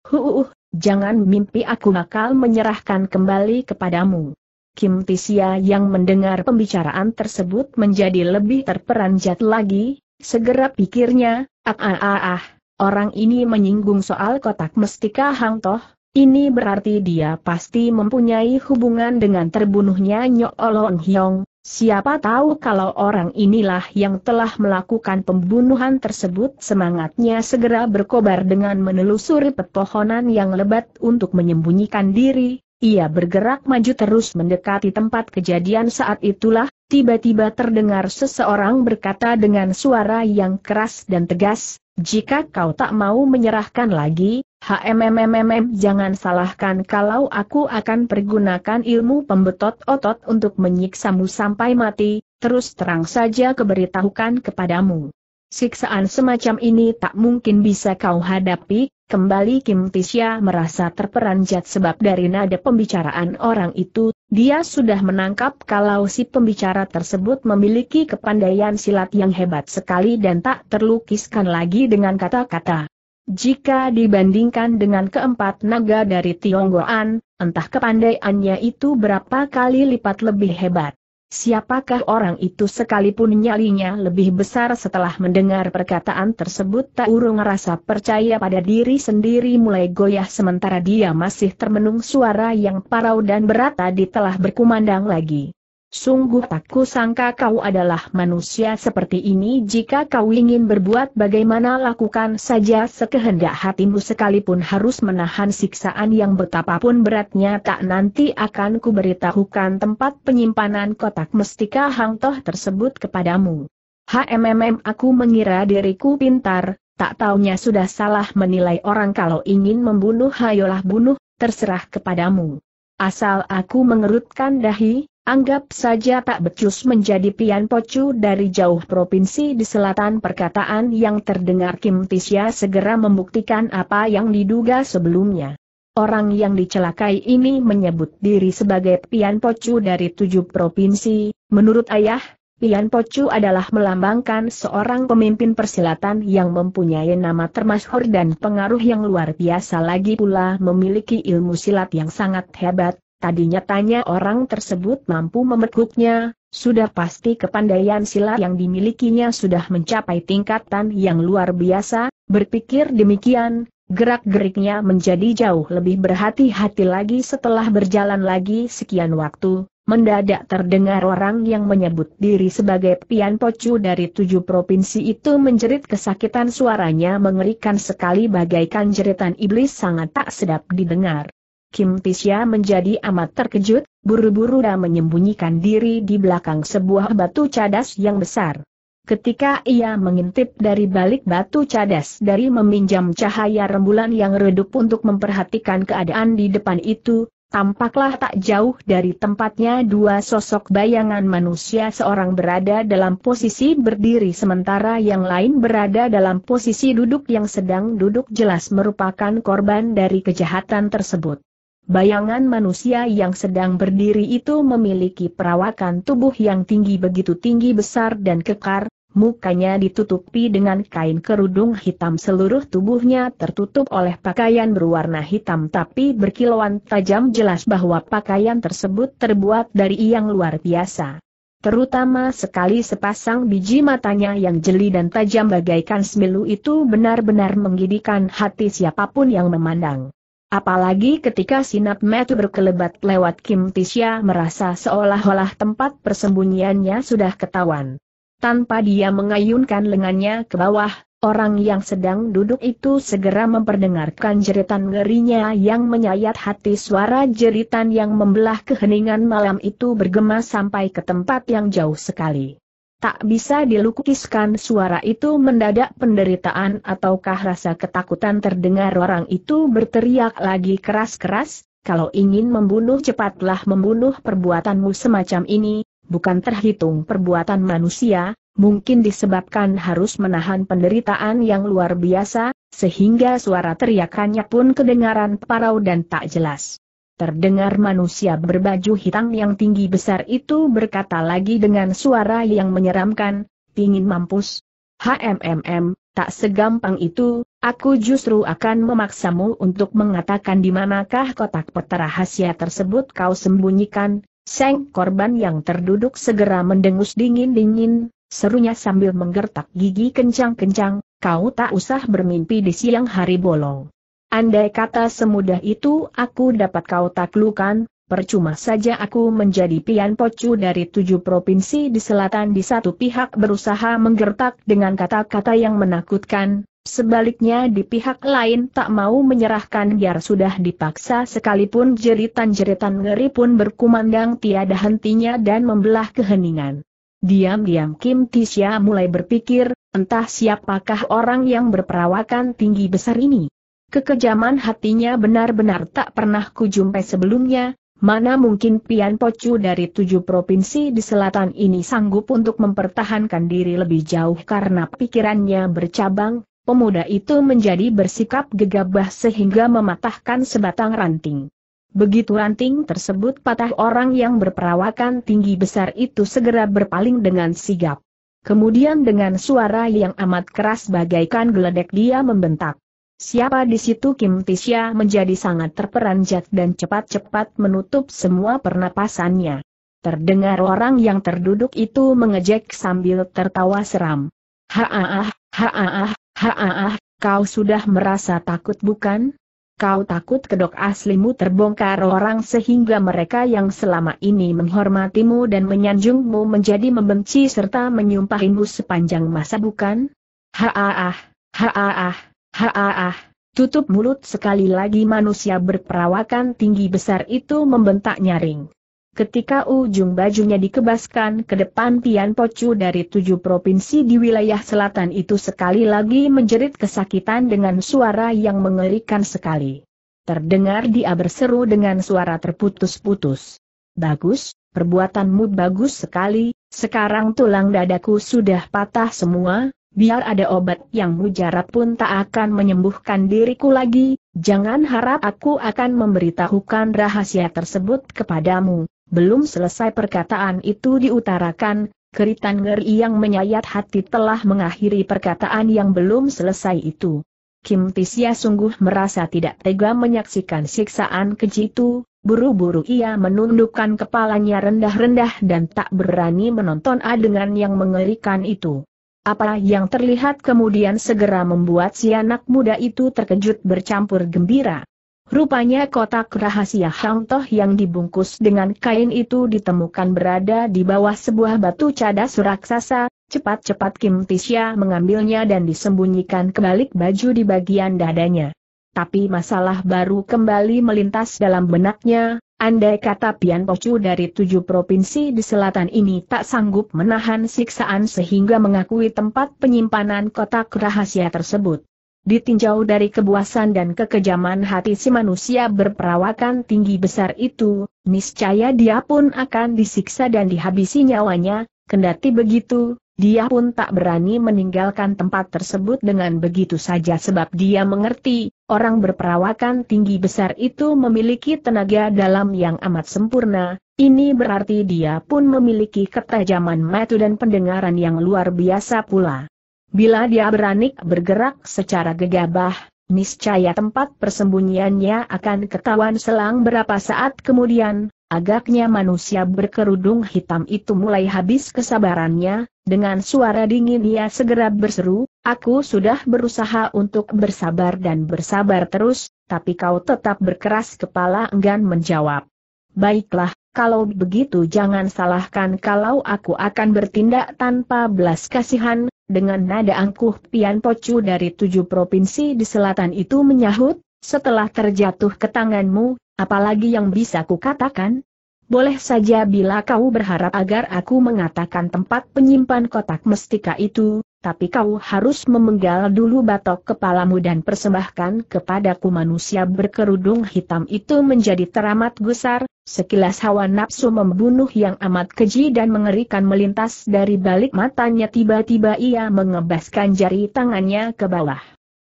A: Huuuh, jangan mimpi aku nakal menyerahkan kembali kepadamu. Kim Tisia yang mendengar pembicaraan tersebut menjadi lebih terperanjat lagi, segera pikirnya, ah ah ah ah, orang ini menyinggung soal kotak mestika Hang Toh, ini berarti dia pasti mempunyai hubungan dengan terbunuhnya Nyok Olon Hyong, Siapa tahu kalau orang inilah yang telah melakukan pembunuhan tersebut semangatnya segera berkobar dengan menelusuri pepohonan yang lebat untuk menyembunyikan diri, ia bergerak maju terus mendekati tempat kejadian saat itulah, tiba-tiba terdengar seseorang berkata dengan suara yang keras dan tegas, jika kau tak mau menyerahkan lagi, HMMMM jangan salahkan kalau aku akan pergunakan ilmu pembetot otot untuk menyiksamu sampai mati, terus terang saja keberitahukan kepadamu. Siksaan semacam ini tak mungkin bisa kau hadapi, Kembali Kim Tisya merasa terperanjat sebab dari nada pembicaraan orang itu, dia sudah menangkap kalau si pembicara tersebut memiliki kepandaian silat yang hebat sekali dan tak terlukiskan lagi dengan kata-kata. Jika dibandingkan dengan keempat naga dari Tionggoan, entah kepandaiannya itu berapa kali lipat lebih hebat. Siapakah orang itu sekalipun nyalinya lebih besar setelah mendengar perkataan tersebut tak urung rasa percaya pada diri sendiri mulai goyah sementara dia masih termenung suara yang parau dan berat tadi telah berkumandang lagi. Sungguh tak kusangka kau adalah manusia seperti ini jika kau ingin berbuat bagaimana lakukan saja sekehendak hatimu sekalipun harus menahan siksaan yang betapapun beratnya tak nanti akan kuberitahukan tempat penyimpanan kotak mestika Hang tersebut kepadamu. HMMM aku mengira diriku pintar, tak taunya sudah salah menilai orang kalau ingin membunuh hayolah bunuh, terserah kepadamu. Asal aku mengerutkan dahi, Anggap saja tak becus menjadi pian pocu dari jauh provinsi di selatan perkataan yang terdengar Kim Tisya segera membuktikan apa yang diduga sebelumnya. Orang yang dicelakai ini menyebut diri sebagai pian pocu dari tujuh provinsi, menurut ayah, Pian Pocu adalah melambangkan seorang pemimpin persilatan yang mempunyai nama termasyhur dan pengaruh yang luar biasa lagi pula memiliki ilmu silat yang sangat hebat, Tadinya tanya orang tersebut mampu memekuknya, sudah pasti kepandaian silat yang dimilikinya sudah mencapai tingkatan yang luar biasa, berpikir demikian, gerak-geriknya menjadi jauh lebih berhati-hati lagi setelah berjalan lagi sekian waktu, mendadak terdengar orang yang menyebut diri sebagai pian pocu dari tujuh provinsi itu menjerit kesakitan suaranya mengerikan sekali bagaikan jeritan iblis sangat tak sedap didengar. Kim Pisya menjadi amat terkejut, buru-buru dan menyembunyikan diri di belakang sebuah batu cadas yang besar. Ketika ia mengintip dari balik batu cadas dari meminjam cahaya rembulan yang redup untuk memperhatikan keadaan di depan itu, tampaklah tak jauh dari tempatnya dua sosok bayangan manusia seorang berada dalam posisi berdiri sementara yang lain berada dalam posisi duduk yang sedang duduk jelas merupakan korban dari kejahatan tersebut. Bayangan manusia yang sedang berdiri itu memiliki perawakan tubuh yang tinggi begitu tinggi besar dan kekar, mukanya ditutupi dengan kain kerudung hitam seluruh tubuhnya tertutup oleh pakaian berwarna hitam tapi berkilauan tajam jelas bahwa pakaian tersebut terbuat dari yang luar biasa. Terutama sekali sepasang biji matanya yang jeli dan tajam bagaikan semilu itu benar-benar menggidikan hati siapapun yang memandang. Apalagi ketika sinap metu berkelebat lewat Kim Tisya merasa seolah-olah tempat persembunyiannya sudah ketahuan. Tanpa dia mengayunkan lengannya ke bawah, orang yang sedang duduk itu segera memperdengarkan jeritan ngerinya yang menyayat hati suara jeritan yang membelah keheningan malam itu bergema sampai ke tempat yang jauh sekali. Tak bisa dilukiskan suara itu mendadak penderitaan ataukah rasa ketakutan terdengar orang itu berteriak lagi keras-keras, kalau ingin membunuh cepatlah membunuh perbuatanmu semacam ini, bukan terhitung perbuatan manusia, mungkin disebabkan harus menahan penderitaan yang luar biasa, sehingga suara teriakannya pun kedengaran parau dan tak jelas. Terdengar manusia berbaju hitam yang tinggi besar itu berkata lagi dengan suara yang menyeramkan, pingin mampus. HMMM, tak segampang itu, aku justru akan memaksamu untuk mengatakan di manakah kotak peta rahasia tersebut kau sembunyikan. Seng korban yang terduduk segera mendengus dingin-dingin, serunya sambil menggertak gigi kencang-kencang, kau tak usah bermimpi di siang hari bolong. Andai kata semudah itu aku dapat kau taklukan, percuma saja aku menjadi pian pocu dari tujuh provinsi di selatan di satu pihak berusaha menggertak dengan kata-kata yang menakutkan, sebaliknya di pihak lain tak mau menyerahkan biar sudah dipaksa sekalipun jeritan-jeritan ngeri pun berkumandang tiada hentinya dan membelah keheningan. Diam-diam Kim Tisya mulai berpikir, entah siapakah orang yang berperawakan tinggi besar ini. Kekejaman hatinya benar-benar tak pernah kujumpai sebelumnya, mana mungkin Pian Pocu dari tujuh provinsi di selatan ini sanggup untuk mempertahankan diri lebih jauh karena pikirannya bercabang, pemuda itu menjadi bersikap gegabah sehingga mematahkan sebatang ranting. Begitu ranting tersebut patah orang yang berperawakan tinggi besar itu segera berpaling dengan sigap. Kemudian dengan suara yang amat keras bagaikan geledek dia membentak. Siapa di situ Kim Tisya menjadi sangat terperanjat dan cepat-cepat menutup semua pernapasannya. Terdengar orang yang terduduk itu mengejek sambil tertawa seram. Haaah, haaah, haaah, kau sudah merasa takut bukan? Kau takut kedok aslimu terbongkar orang sehingga mereka yang selama ini menghormatimu dan menyanjungmu menjadi membenci serta menyumpahimu sepanjang masa bukan? Haaah, haaah. Haaah, tutup mulut sekali lagi manusia berperawakan tinggi besar itu membentak nyaring. Ketika ujung bajunya dikebaskan ke depan Pian Pocu dari tujuh provinsi di wilayah selatan itu sekali lagi menjerit kesakitan dengan suara yang mengerikan sekali. Terdengar dia berseru dengan suara terputus-putus. Bagus, perbuatanmu bagus sekali, sekarang tulang dadaku sudah patah semua, biar ada obat yang mujarab pun tak akan menyembuhkan diriku lagi, jangan harap aku akan memberitahukan rahasia tersebut kepadamu. Belum selesai perkataan itu diutarakan, keritan ngeri yang menyayat hati telah mengakhiri perkataan yang belum selesai itu. Kim Tisya sungguh merasa tidak tega menyaksikan siksaan keji itu, buru-buru ia menundukkan kepalanya rendah-rendah dan tak berani menonton adegan yang mengerikan itu. Apa yang terlihat kemudian segera membuat si anak muda itu terkejut bercampur gembira. Rupanya kotak rahasia Hang Toh yang dibungkus dengan kain itu ditemukan berada di bawah sebuah batu cadas raksasa, cepat-cepat Kim Tisya mengambilnya dan disembunyikan kebalik baju di bagian dadanya. Tapi masalah baru kembali melintas dalam benaknya, Andai kata Pian Pocu dari tujuh provinsi di selatan ini tak sanggup menahan siksaan sehingga mengakui tempat penyimpanan kotak rahasia tersebut. Ditinjau dari kebuasan dan kekejaman hati si manusia berperawakan tinggi besar itu, niscaya dia pun akan disiksa dan dihabisi nyawanya, kendati begitu, dia pun tak berani meninggalkan tempat tersebut dengan begitu saja sebab dia mengerti, orang berperawakan tinggi besar itu memiliki tenaga dalam yang amat sempurna, ini berarti dia pun memiliki ketajaman mata dan pendengaran yang luar biasa pula. Bila dia berani bergerak secara gegabah, niscaya tempat persembunyiannya akan ketahuan selang berapa saat kemudian, agaknya manusia berkerudung hitam itu mulai habis kesabarannya, dengan suara dingin ia segera berseru, Aku sudah berusaha untuk bersabar dan bersabar terus, tapi kau tetap berkeras kepala enggan menjawab. Baiklah, kalau begitu jangan salahkan kalau aku akan bertindak tanpa belas kasihan, dengan nada angkuh pian pocu dari tujuh provinsi di selatan itu menyahut, setelah terjatuh ke tanganmu, apalagi yang bisa kukatakan? Boleh saja bila kau berharap agar aku mengatakan tempat penyimpan kotak mestika itu, tapi kau harus memenggal dulu batok kepalamu dan persembahkan kepadaku manusia berkerudung hitam itu menjadi teramat gusar, sekilas hawa nafsu membunuh yang amat keji dan mengerikan melintas dari balik matanya tiba-tiba ia mengebaskan jari tangannya ke bawah.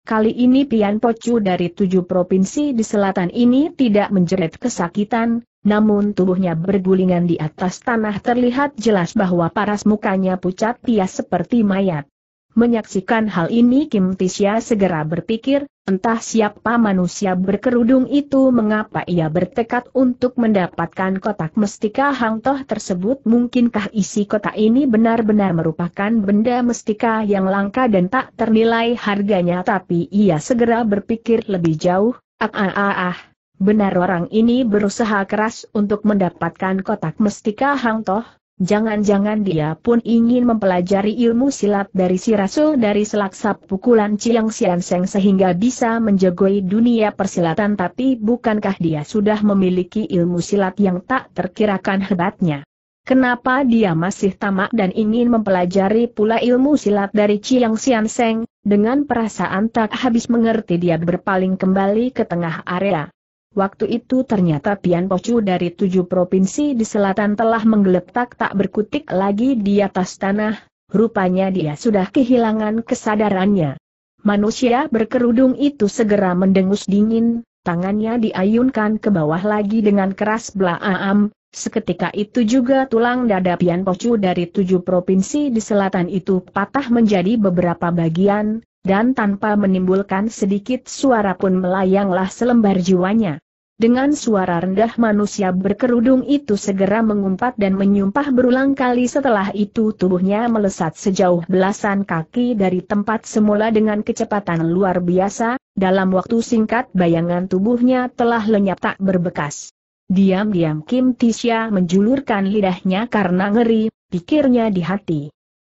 A: Kali ini Pian Pocu dari tujuh provinsi di selatan ini tidak menjerit kesakitan, namun tubuhnya bergulingan di atas tanah terlihat jelas bahwa paras mukanya pucat pias seperti mayat. Menyaksikan hal ini Kim Tisya segera berpikir, entah siapa manusia berkerudung itu mengapa ia bertekad untuk mendapatkan kotak mestika Hang Toh tersebut mungkinkah isi kotak ini benar-benar merupakan benda mestika yang langka dan tak ternilai harganya tapi ia segera berpikir lebih jauh, ah ah ah ah. Benar orang ini berusaha keras untuk mendapatkan kotak mestika Hang Toh, Jangan-jangan dia pun ingin mempelajari ilmu silat dari si rasul dari selaksap pukulan Ciang Sian Seng sehingga bisa menjegoi dunia persilatan tapi bukankah dia sudah memiliki ilmu silat yang tak terkirakan hebatnya? Kenapa dia masih tamak dan ingin mempelajari pula ilmu silat dari Ciang Sian Seng, dengan perasaan tak habis mengerti dia berpaling kembali ke tengah area. Waktu itu ternyata Pian Pocu dari tujuh provinsi di selatan telah menggeletak tak berkutik lagi di atas tanah, rupanya dia sudah kehilangan kesadarannya. Manusia berkerudung itu segera mendengus dingin, tangannya diayunkan ke bawah lagi dengan keras belaam, seketika itu juga tulang dada Pian Pocu dari tujuh provinsi di selatan itu patah menjadi beberapa bagian, dan tanpa menimbulkan sedikit suara pun melayanglah selembar jiwanya. Dengan suara rendah manusia berkerudung itu segera mengumpat dan menyumpah berulang kali setelah itu tubuhnya melesat sejauh belasan kaki dari tempat semula dengan kecepatan luar biasa, dalam waktu singkat bayangan tubuhnya telah lenyap tak berbekas. Diam-diam Kim Tisha menjulurkan lidahnya karena ngeri, pikirnya di hati.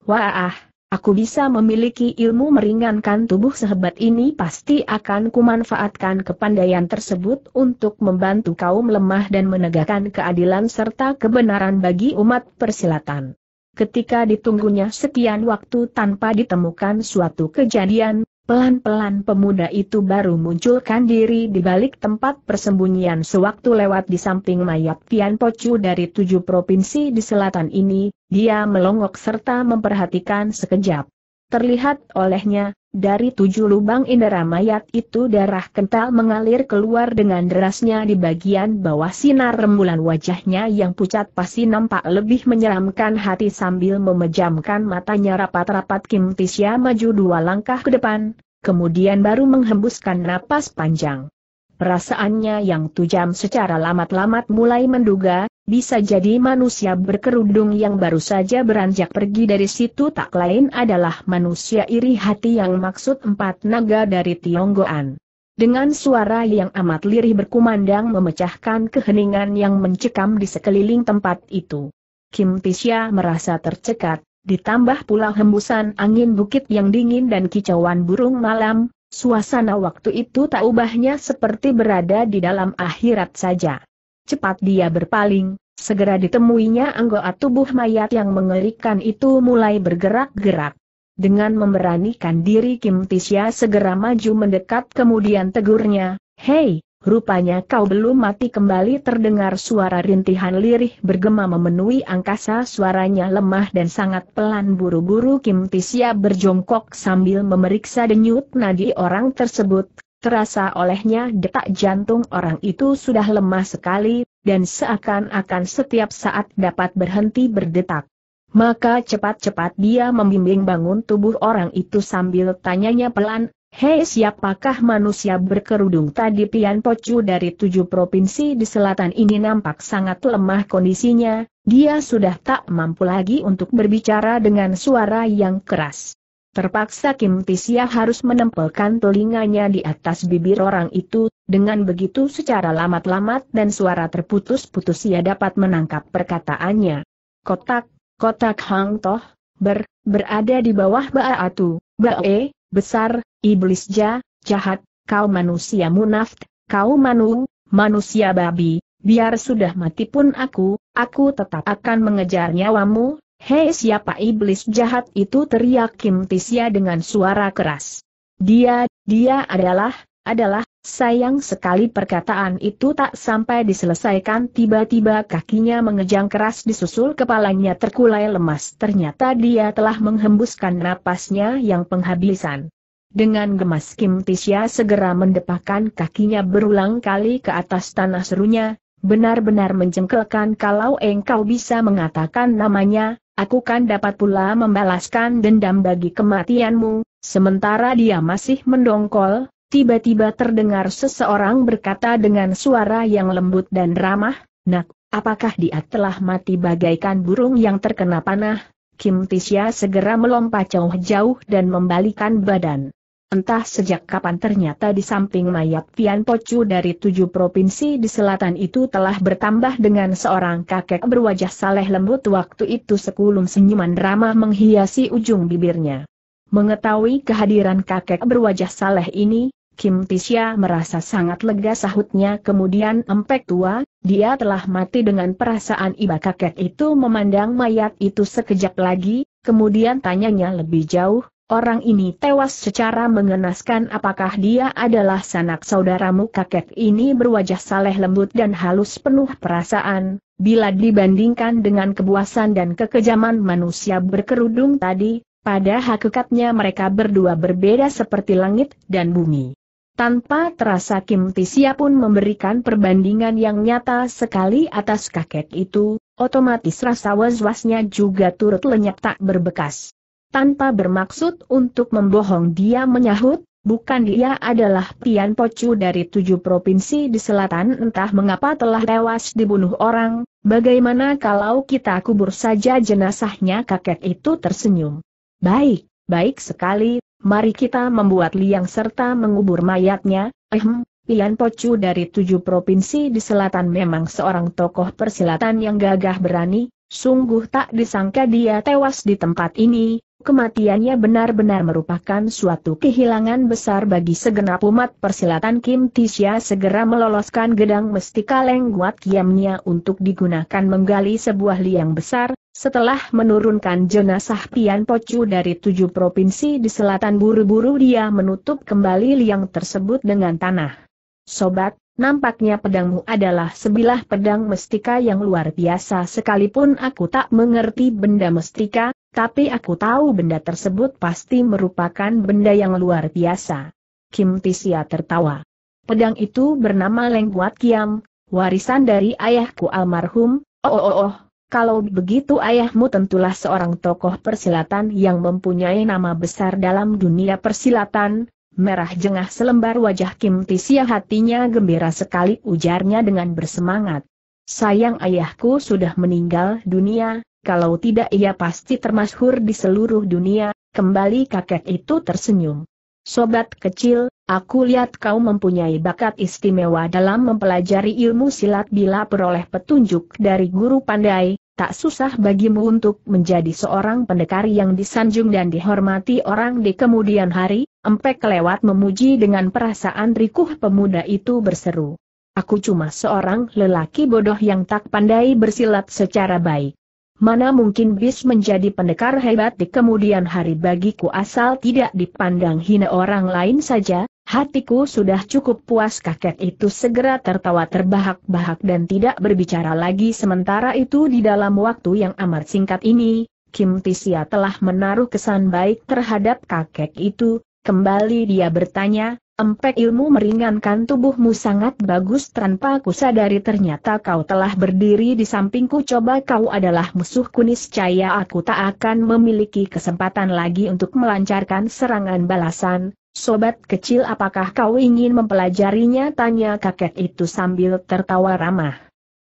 A: Wah Aku bisa memiliki ilmu meringankan tubuh sehebat ini pasti akan kumanfaatkan kepandaian tersebut untuk membantu kaum lemah dan menegakkan keadilan serta kebenaran bagi umat persilatan. Ketika ditunggunya sekian waktu tanpa ditemukan suatu kejadian, Pelan-pelan pemuda itu baru munculkan diri di balik tempat persembunyian sewaktu lewat di samping mayat Tian Pocu dari tujuh provinsi di selatan ini, dia melongok serta memperhatikan sekejap. Terlihat olehnya, dari tujuh lubang indera mayat itu darah kental mengalir keluar dengan derasnya di bagian bawah sinar rembulan wajahnya yang pucat pasti nampak lebih menyeramkan hati sambil memejamkan matanya rapat-rapat Kim Tisya maju dua langkah ke depan, kemudian baru menghembuskan napas panjang. Perasaannya yang tujam secara lamat-lamat mulai menduga, bisa jadi manusia berkerudung yang baru saja beranjak pergi dari situ tak lain adalah manusia iri hati yang maksud empat naga dari Tionggoan. Dengan suara yang amat lirih berkumandang memecahkan keheningan yang mencekam di sekeliling tempat itu. Kim Tisha merasa tercekat, ditambah pula hembusan angin bukit yang dingin dan kicauan burung malam, suasana waktu itu tak ubahnya seperti berada di dalam akhirat saja. Cepat dia berpaling, segera ditemuinya anggota tubuh mayat yang mengerikan itu mulai bergerak-gerak. Dengan memberanikan diri Kim Tisya segera maju mendekat kemudian tegurnya, Hei, rupanya kau belum mati kembali terdengar suara rintihan lirih bergema memenuhi angkasa suaranya lemah dan sangat pelan buru-buru Kim Tisya berjongkok sambil memeriksa denyut nadi orang tersebut, terasa olehnya detak jantung orang itu sudah lemah sekali, dan seakan-akan setiap saat dapat berhenti berdetak. Maka cepat-cepat dia membimbing bangun tubuh orang itu sambil tanyanya pelan, Hei siapakah manusia berkerudung tadi Pian Pocu dari tujuh provinsi di selatan ini nampak sangat lemah kondisinya, dia sudah tak mampu lagi untuk berbicara dengan suara yang keras. Terpaksa Kim Tisya harus menempelkan telinganya di atas bibir orang itu, dengan begitu secara lamat-lamat dan suara terputus-putus ia dapat menangkap perkataannya. Kotak, kotak Hang Toh, ber, berada di bawah Ba'atu, Ba'e, besar, iblis ja, jahat, kau manusia munaft, kau manung, manusia babi, biar sudah mati pun aku, aku tetap akan mengejar nyawamu, Hei siapa iblis jahat itu teriak Kim Tisya dengan suara keras. Dia, dia adalah, adalah, sayang sekali perkataan itu tak sampai diselesaikan tiba-tiba kakinya mengejang keras disusul kepalanya terkulai lemas ternyata dia telah menghembuskan napasnya yang penghabisan. Dengan gemas Kim Tisya segera mendepakan kakinya berulang kali ke atas tanah serunya, benar-benar menjengkelkan kalau engkau bisa mengatakan namanya, aku kan dapat pula membalaskan dendam bagi kematianmu, sementara dia masih mendongkol, tiba-tiba terdengar seseorang berkata dengan suara yang lembut dan ramah, nak, apakah dia telah mati bagaikan burung yang terkena panah? Kim Tisya segera melompat jauh-jauh dan membalikan badan. Entah sejak kapan ternyata di samping mayat Tian Pocu dari tujuh provinsi di selatan itu telah bertambah dengan seorang kakek berwajah saleh lembut waktu itu sekulum senyuman ramah menghiasi ujung bibirnya. Mengetahui kehadiran kakek berwajah saleh ini, Kim Tisya merasa sangat lega sahutnya kemudian empek tua, dia telah mati dengan perasaan iba kakek itu memandang mayat itu sekejap lagi, kemudian tanyanya lebih jauh, Orang ini tewas secara mengenaskan apakah dia adalah sanak saudaramu kakek ini berwajah saleh lembut dan halus penuh perasaan, bila dibandingkan dengan kebuasan dan kekejaman manusia berkerudung tadi, pada hakikatnya mereka berdua berbeda seperti langit dan bumi. Tanpa terasa Kim Tisia pun memberikan perbandingan yang nyata sekali atas kakek itu, otomatis rasa was-wasnya juga turut lenyap tak berbekas tanpa bermaksud untuk membohong dia menyahut, bukan dia adalah Tian Pocu dari tujuh provinsi di selatan entah mengapa telah tewas dibunuh orang, bagaimana kalau kita kubur saja jenazahnya kakek itu tersenyum. Baik, baik sekali, mari kita membuat liang serta mengubur mayatnya, ehem, Tian Pocu dari tujuh provinsi di selatan memang seorang tokoh persilatan yang gagah berani, Sungguh tak disangka dia tewas di tempat ini, Kematiannya benar-benar merupakan suatu kehilangan besar bagi segenap umat persilatan Kim Tisha segera meloloskan gedang mestika lengguat kiamnya untuk digunakan menggali sebuah liang besar, setelah menurunkan jenazah Pian Pocu dari tujuh provinsi di selatan buru-buru dia menutup kembali liang tersebut dengan tanah. Sobat, nampaknya pedangmu adalah sebilah pedang mestika yang luar biasa sekalipun aku tak mengerti benda mestika, tapi aku tahu benda tersebut pasti merupakan benda yang luar biasa. Kim Tisia tertawa. Pedang itu bernama Kuat Kiam, warisan dari ayahku almarhum, oh oh oh, oh. kalau begitu ayahmu tentulah seorang tokoh persilatan yang mempunyai nama besar dalam dunia persilatan, merah jengah selembar wajah Kim Tisia hatinya gembira sekali ujarnya dengan bersemangat. Sayang ayahku sudah meninggal dunia, kalau tidak ia pasti termasyhur di seluruh dunia, kembali kakek itu tersenyum. Sobat kecil, aku lihat kau mempunyai bakat istimewa dalam mempelajari ilmu silat bila peroleh petunjuk dari guru pandai, tak susah bagimu untuk menjadi seorang pendekar yang disanjung dan dihormati orang di kemudian hari, empek lewat memuji dengan perasaan rikuh pemuda itu berseru. Aku cuma seorang lelaki bodoh yang tak pandai bersilat secara baik. Mana mungkin Bis menjadi pendekar hebat di kemudian hari bagiku asal tidak dipandang hina orang lain saja, hatiku sudah cukup puas kakek itu segera tertawa terbahak-bahak dan tidak berbicara lagi sementara itu di dalam waktu yang amat singkat ini, Kim Tisia telah menaruh kesan baik terhadap kakek itu, kembali dia bertanya, Empek ilmu meringankan tubuhmu sangat bagus tanpa ku sadari ternyata kau telah berdiri di sampingku coba kau adalah musuh musuhku niscaya aku tak akan memiliki kesempatan lagi untuk melancarkan serangan balasan. Sobat kecil apakah kau ingin mempelajarinya tanya kakek itu sambil tertawa ramah.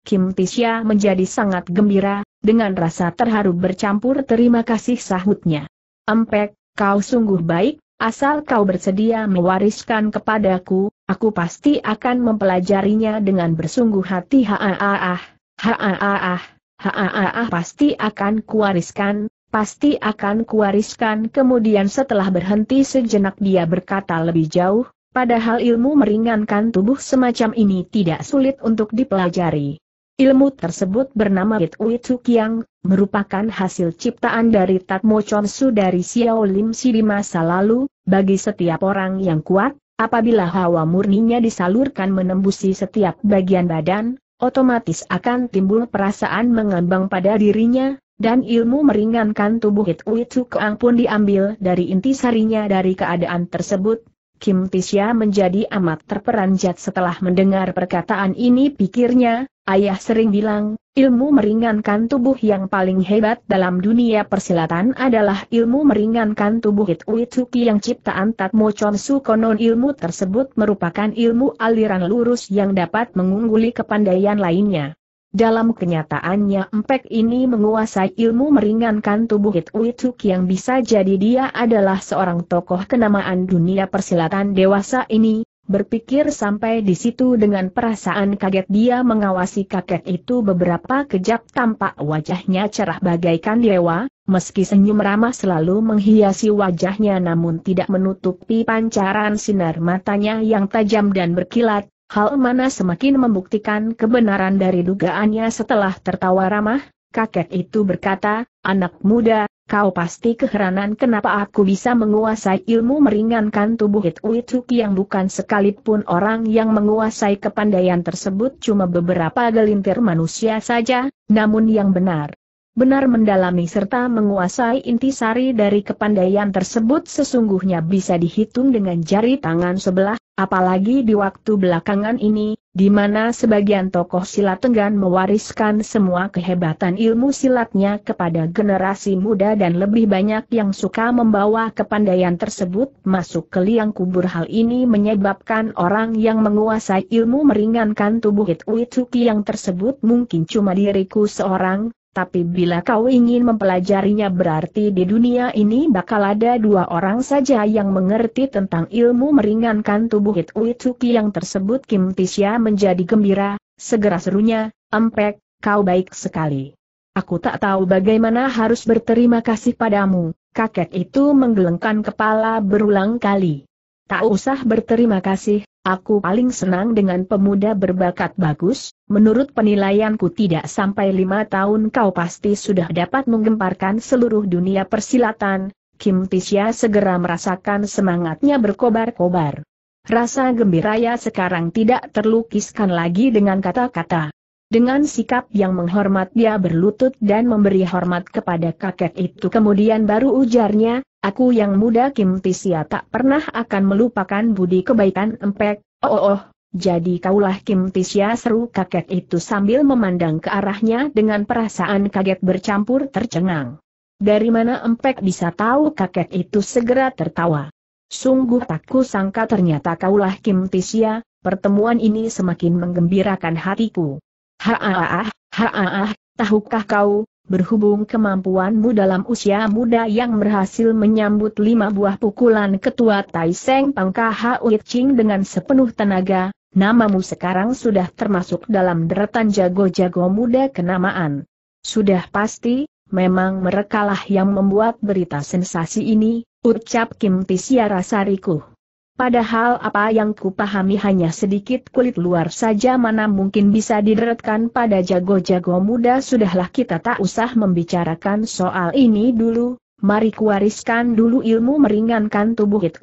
A: Kim Tisya menjadi sangat gembira, dengan rasa terharu bercampur terima kasih sahutnya. Empek, kau sungguh baik, Asal kau bersedia mewariskan kepadaku, aku pasti akan mempelajarinya dengan bersungguh hati haaah, haaah, haaah pasti akan kuwariskan, pasti akan kuwariskan. Kemudian setelah berhenti sejenak dia berkata lebih jauh, padahal ilmu meringankan tubuh semacam ini tidak sulit untuk dipelajari. Ilmu tersebut bernama Itui Kiang, merupakan hasil ciptaan dari Tatmo Chonsu dari Xiao Lim Si di masa lalu, bagi setiap orang yang kuat, apabila hawa murninya disalurkan menembusi setiap bagian badan, otomatis akan timbul perasaan mengambang pada dirinya, dan ilmu meringankan tubuh Itui Kiang pun diambil dari intisarinya dari keadaan tersebut, Kim Tisya menjadi amat terperanjat setelah mendengar perkataan ini pikirnya, ayah sering bilang, ilmu meringankan tubuh yang paling hebat dalam dunia persilatan adalah ilmu meringankan tubuh itu yang ciptaan Tatmo Chonsu konon ilmu tersebut merupakan ilmu aliran lurus yang dapat mengungguli kepandaian lainnya. Dalam kenyataannya empek ini menguasai ilmu meringankan tubuh Hit Uituk yang bisa jadi dia adalah seorang tokoh kenamaan dunia persilatan dewasa ini, berpikir sampai di situ dengan perasaan kaget dia mengawasi kakek itu beberapa kejap tampak wajahnya cerah bagaikan dewa, meski senyum ramah selalu menghiasi wajahnya namun tidak menutupi pancaran sinar matanya yang tajam dan berkilat, Hal mana semakin membuktikan kebenaran dari dugaannya setelah tertawa ramah, kakek itu berkata, anak muda, kau pasti keheranan kenapa aku bisa menguasai ilmu meringankan tubuh Hituituk yang bukan sekalipun orang yang menguasai kepandaian tersebut cuma beberapa gelintir manusia saja, namun yang benar benar mendalami serta menguasai intisari dari kepandaian tersebut sesungguhnya bisa dihitung dengan jari tangan sebelah, apalagi di waktu belakangan ini, di mana sebagian tokoh silat Tenggan mewariskan semua kehebatan ilmu silatnya kepada generasi muda dan lebih banyak yang suka membawa kepandaian tersebut masuk ke liang kubur hal ini menyebabkan orang yang menguasai ilmu meringankan tubuh Hituituki yang tersebut mungkin cuma diriku seorang, tapi bila kau ingin mempelajarinya berarti di dunia ini bakal ada dua orang saja yang mengerti tentang ilmu meringankan tubuh Hit Uitsuki yang tersebut Kim Tisya menjadi gembira, segera serunya, Empek, kau baik sekali. Aku tak tahu bagaimana harus berterima kasih padamu, kakek itu menggelengkan kepala berulang kali. Tak usah berterima kasih, aku paling senang dengan pemuda berbakat bagus, menurut penilaianku tidak sampai lima tahun kau pasti sudah dapat menggemparkan seluruh dunia persilatan, Kim Tisya segera merasakan semangatnya berkobar-kobar. Rasa gembiranya sekarang tidak terlukiskan lagi dengan kata-kata. Dengan sikap yang menghormat dia berlutut dan memberi hormat kepada kakek itu kemudian baru ujarnya, aku yang muda Kim Tisia tak pernah akan melupakan budi kebaikan empek, oh oh, oh. jadi kaulah Kim Tisia seru kakek itu sambil memandang ke arahnya dengan perasaan kaget bercampur tercengang. Dari mana empek bisa tahu kakek itu segera tertawa. Sungguh tak sangka ternyata kaulah Kim Tisia, pertemuan ini semakin menggembirakan hatiku. Haaah, haaah, tahukah kau, berhubung kemampuanmu dalam usia muda yang berhasil menyambut lima buah pukulan ketua Tai Seng Pangka Hao Ching dengan sepenuh tenaga, namamu sekarang sudah termasuk dalam deretan jago-jago muda kenamaan. Sudah pasti, memang merekalah yang membuat berita sensasi ini, ucap Kim Tisya Rasarikuh. Padahal apa yang kupahami hanya sedikit kulit luar saja mana mungkin bisa dideretkan pada jago-jago muda sudahlah kita tak usah membicarakan soal ini dulu, mari kuwariskan dulu ilmu meringankan tubuh Hit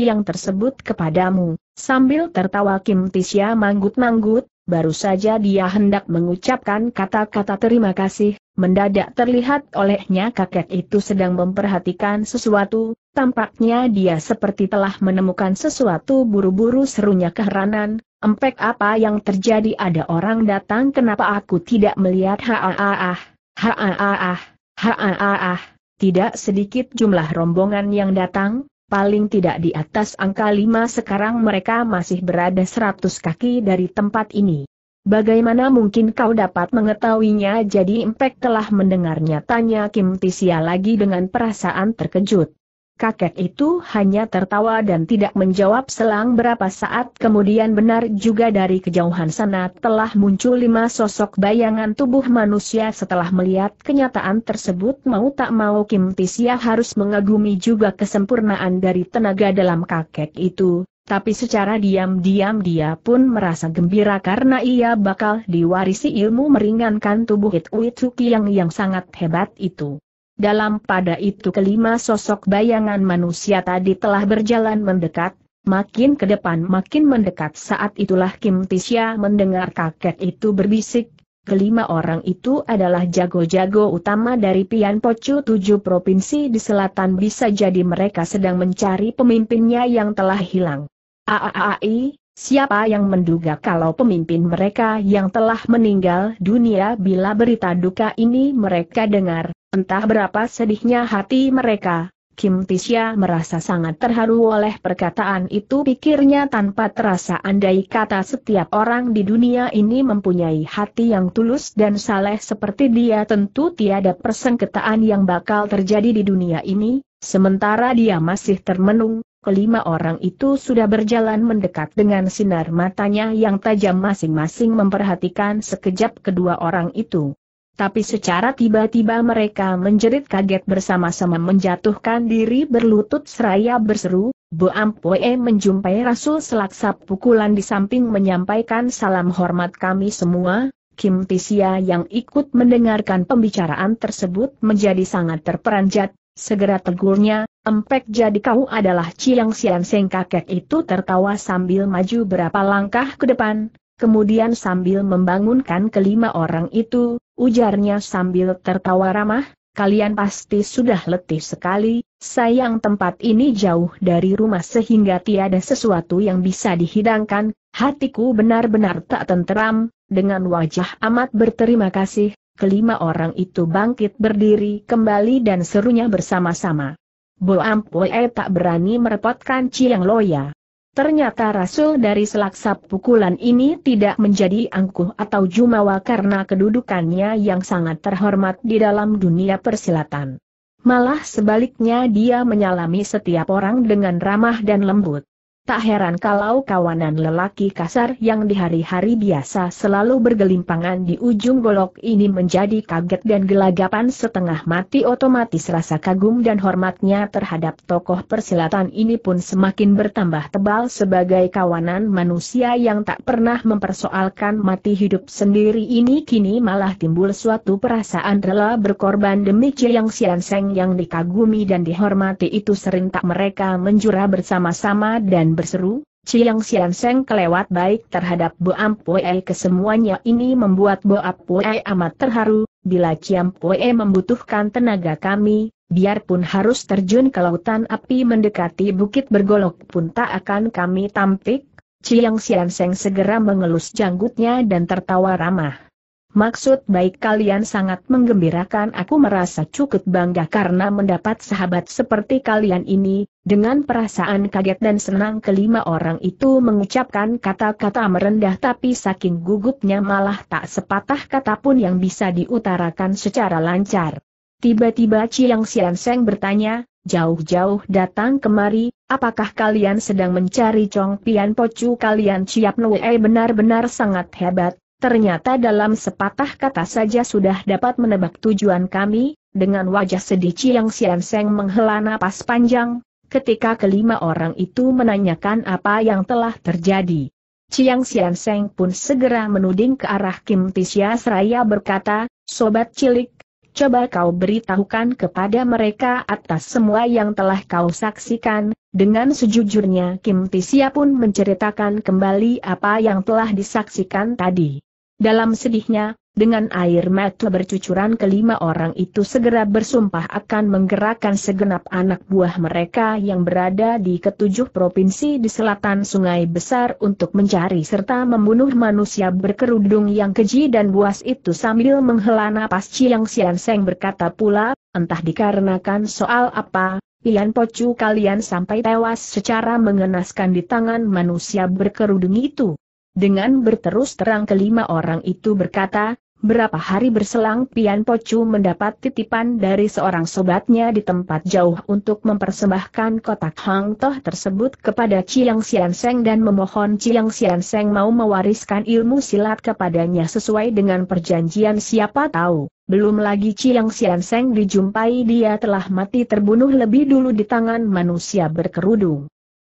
A: yang tersebut kepadamu. Sambil tertawa Kim Tisya manggut-manggut, Baru saja dia hendak mengucapkan kata-kata terima kasih, mendadak terlihat olehnya kakek itu sedang memperhatikan sesuatu, tampaknya dia seperti telah menemukan sesuatu buru-buru serunya keheranan, empek apa yang terjadi ada orang datang kenapa aku tidak melihat haaah, ah, ah, haaah, ah, haaah, tidak sedikit jumlah rombongan yang datang, paling tidak di atas angka lima sekarang mereka masih berada seratus kaki dari tempat ini. Bagaimana mungkin kau dapat mengetahuinya jadi Impact telah mendengarnya tanya Kim Tisia lagi dengan perasaan terkejut. Kakek itu hanya tertawa dan tidak menjawab selang berapa saat kemudian benar juga dari kejauhan sana telah muncul lima sosok bayangan tubuh manusia setelah melihat kenyataan tersebut mau tak mau Kim Tisya harus mengagumi juga kesempurnaan dari tenaga dalam kakek itu, tapi secara diam-diam dia pun merasa gembira karena ia bakal diwarisi ilmu meringankan tubuh Hit Uitsuki yang yang sangat hebat itu. Dalam pada itu kelima sosok bayangan manusia tadi telah berjalan mendekat, makin ke depan makin mendekat saat itulah Kim Tisya mendengar kakek itu berbisik, kelima orang itu adalah jago-jago utama dari Pian Pocu tujuh provinsi di selatan bisa jadi mereka sedang mencari pemimpinnya yang telah hilang. Aaai, Siapa yang menduga kalau pemimpin mereka yang telah meninggal dunia bila berita duka ini mereka dengar, entah berapa sedihnya hati mereka. Kim Tisya merasa sangat terharu oleh perkataan itu pikirnya tanpa terasa andai kata setiap orang di dunia ini mempunyai hati yang tulus dan saleh seperti dia tentu tiada persengketaan yang bakal terjadi di dunia ini, sementara dia masih termenung, Kelima orang itu sudah berjalan mendekat dengan sinar matanya yang tajam masing-masing memperhatikan sekejap kedua orang itu. Tapi secara tiba-tiba mereka menjerit kaget bersama-sama menjatuhkan diri berlutut seraya berseru, Bu Ampoe menjumpai Rasul selaksa pukulan di samping menyampaikan salam hormat kami semua, Kim Tisia yang ikut mendengarkan pembicaraan tersebut menjadi sangat terperanjat, segera tegurnya, Empek jadi kau adalah Ciang Sian Seng kakek itu tertawa sambil maju berapa langkah ke depan, kemudian sambil membangunkan kelima orang itu, ujarnya sambil tertawa ramah, kalian pasti sudah letih sekali, sayang tempat ini jauh dari rumah sehingga tiada sesuatu yang bisa dihidangkan, hatiku benar-benar tak tenteram, dengan wajah amat berterima kasih, kelima orang itu bangkit berdiri kembali dan serunya bersama-sama. Bo Ampue eh, tak berani merepotkan Chiang Loya. Ternyata rasul dari selaksa pukulan ini tidak menjadi angkuh atau jumawa karena kedudukannya yang sangat terhormat di dalam dunia persilatan. Malah sebaliknya dia menyalami setiap orang dengan ramah dan lembut. Tak heran kalau kawanan lelaki kasar yang di hari-hari biasa selalu bergelimpangan di ujung golok ini menjadi kaget dan gelagapan setengah mati otomatis rasa kagum dan hormatnya terhadap tokoh persilatan ini pun semakin bertambah tebal sebagai kawanan manusia yang tak pernah mempersoalkan mati hidup sendiri ini kini malah timbul suatu perasaan rela berkorban demi yang sianseng yang dikagumi dan dihormati itu serentak mereka menjura bersama-sama dan berseru, Ciang Sian Seng kelewat baik terhadap Bo Ampue e. kesemuanya ini membuat Bo Ampue e amat terharu, bila Ciang Pue e membutuhkan tenaga kami, biarpun harus terjun ke lautan api mendekati bukit bergolok pun tak akan kami tampik, Ciang Sian Seng segera mengelus janggutnya dan tertawa ramah. Maksud baik kalian sangat menggembirakan aku merasa cukup bangga karena mendapat sahabat seperti kalian ini, dengan perasaan kaget dan senang kelima orang itu mengucapkan kata-kata merendah tapi saking gugupnya malah tak sepatah kata pun yang bisa diutarakan secara lancar. Tiba-tiba Chiang Sian Seng bertanya, jauh-jauh datang kemari, apakah kalian sedang mencari Chong Pian Pocu kalian Ciap Nue benar-benar sangat hebat, Ternyata dalam sepatah kata saja sudah dapat menebak tujuan kami, dengan wajah sedih Ciang Sian Seng menghela napas panjang, ketika kelima orang itu menanyakan apa yang telah terjadi. Ciang Sian Seng pun segera menuding ke arah Kim Tisya seraya berkata, Sobat cilik, coba kau beritahukan kepada mereka atas semua yang telah kau saksikan, dengan sejujurnya Kim Tisya pun menceritakan kembali apa yang telah disaksikan tadi. Dalam sedihnya, dengan air mata bercucuran kelima orang itu segera bersumpah akan menggerakkan segenap anak buah mereka yang berada di ketujuh provinsi di selatan sungai besar untuk mencari serta membunuh manusia berkerudung yang keji dan buas itu sambil menghela napas Ciang Sian Seng berkata pula, entah dikarenakan soal apa, Pian Pocu kalian sampai tewas secara mengenaskan di tangan manusia berkerudung itu. Dengan berterus terang kelima orang itu berkata, berapa hari berselang Pian Pocu mendapat titipan dari seorang sobatnya di tempat jauh untuk mempersembahkan kotak Hang Toh tersebut kepada Chiang Sian Seng dan memohon Chiang Sian Seng mau mewariskan ilmu silat kepadanya sesuai dengan perjanjian siapa tahu. Belum lagi Chiang Sian Seng dijumpai dia telah mati terbunuh lebih dulu di tangan manusia berkerudung.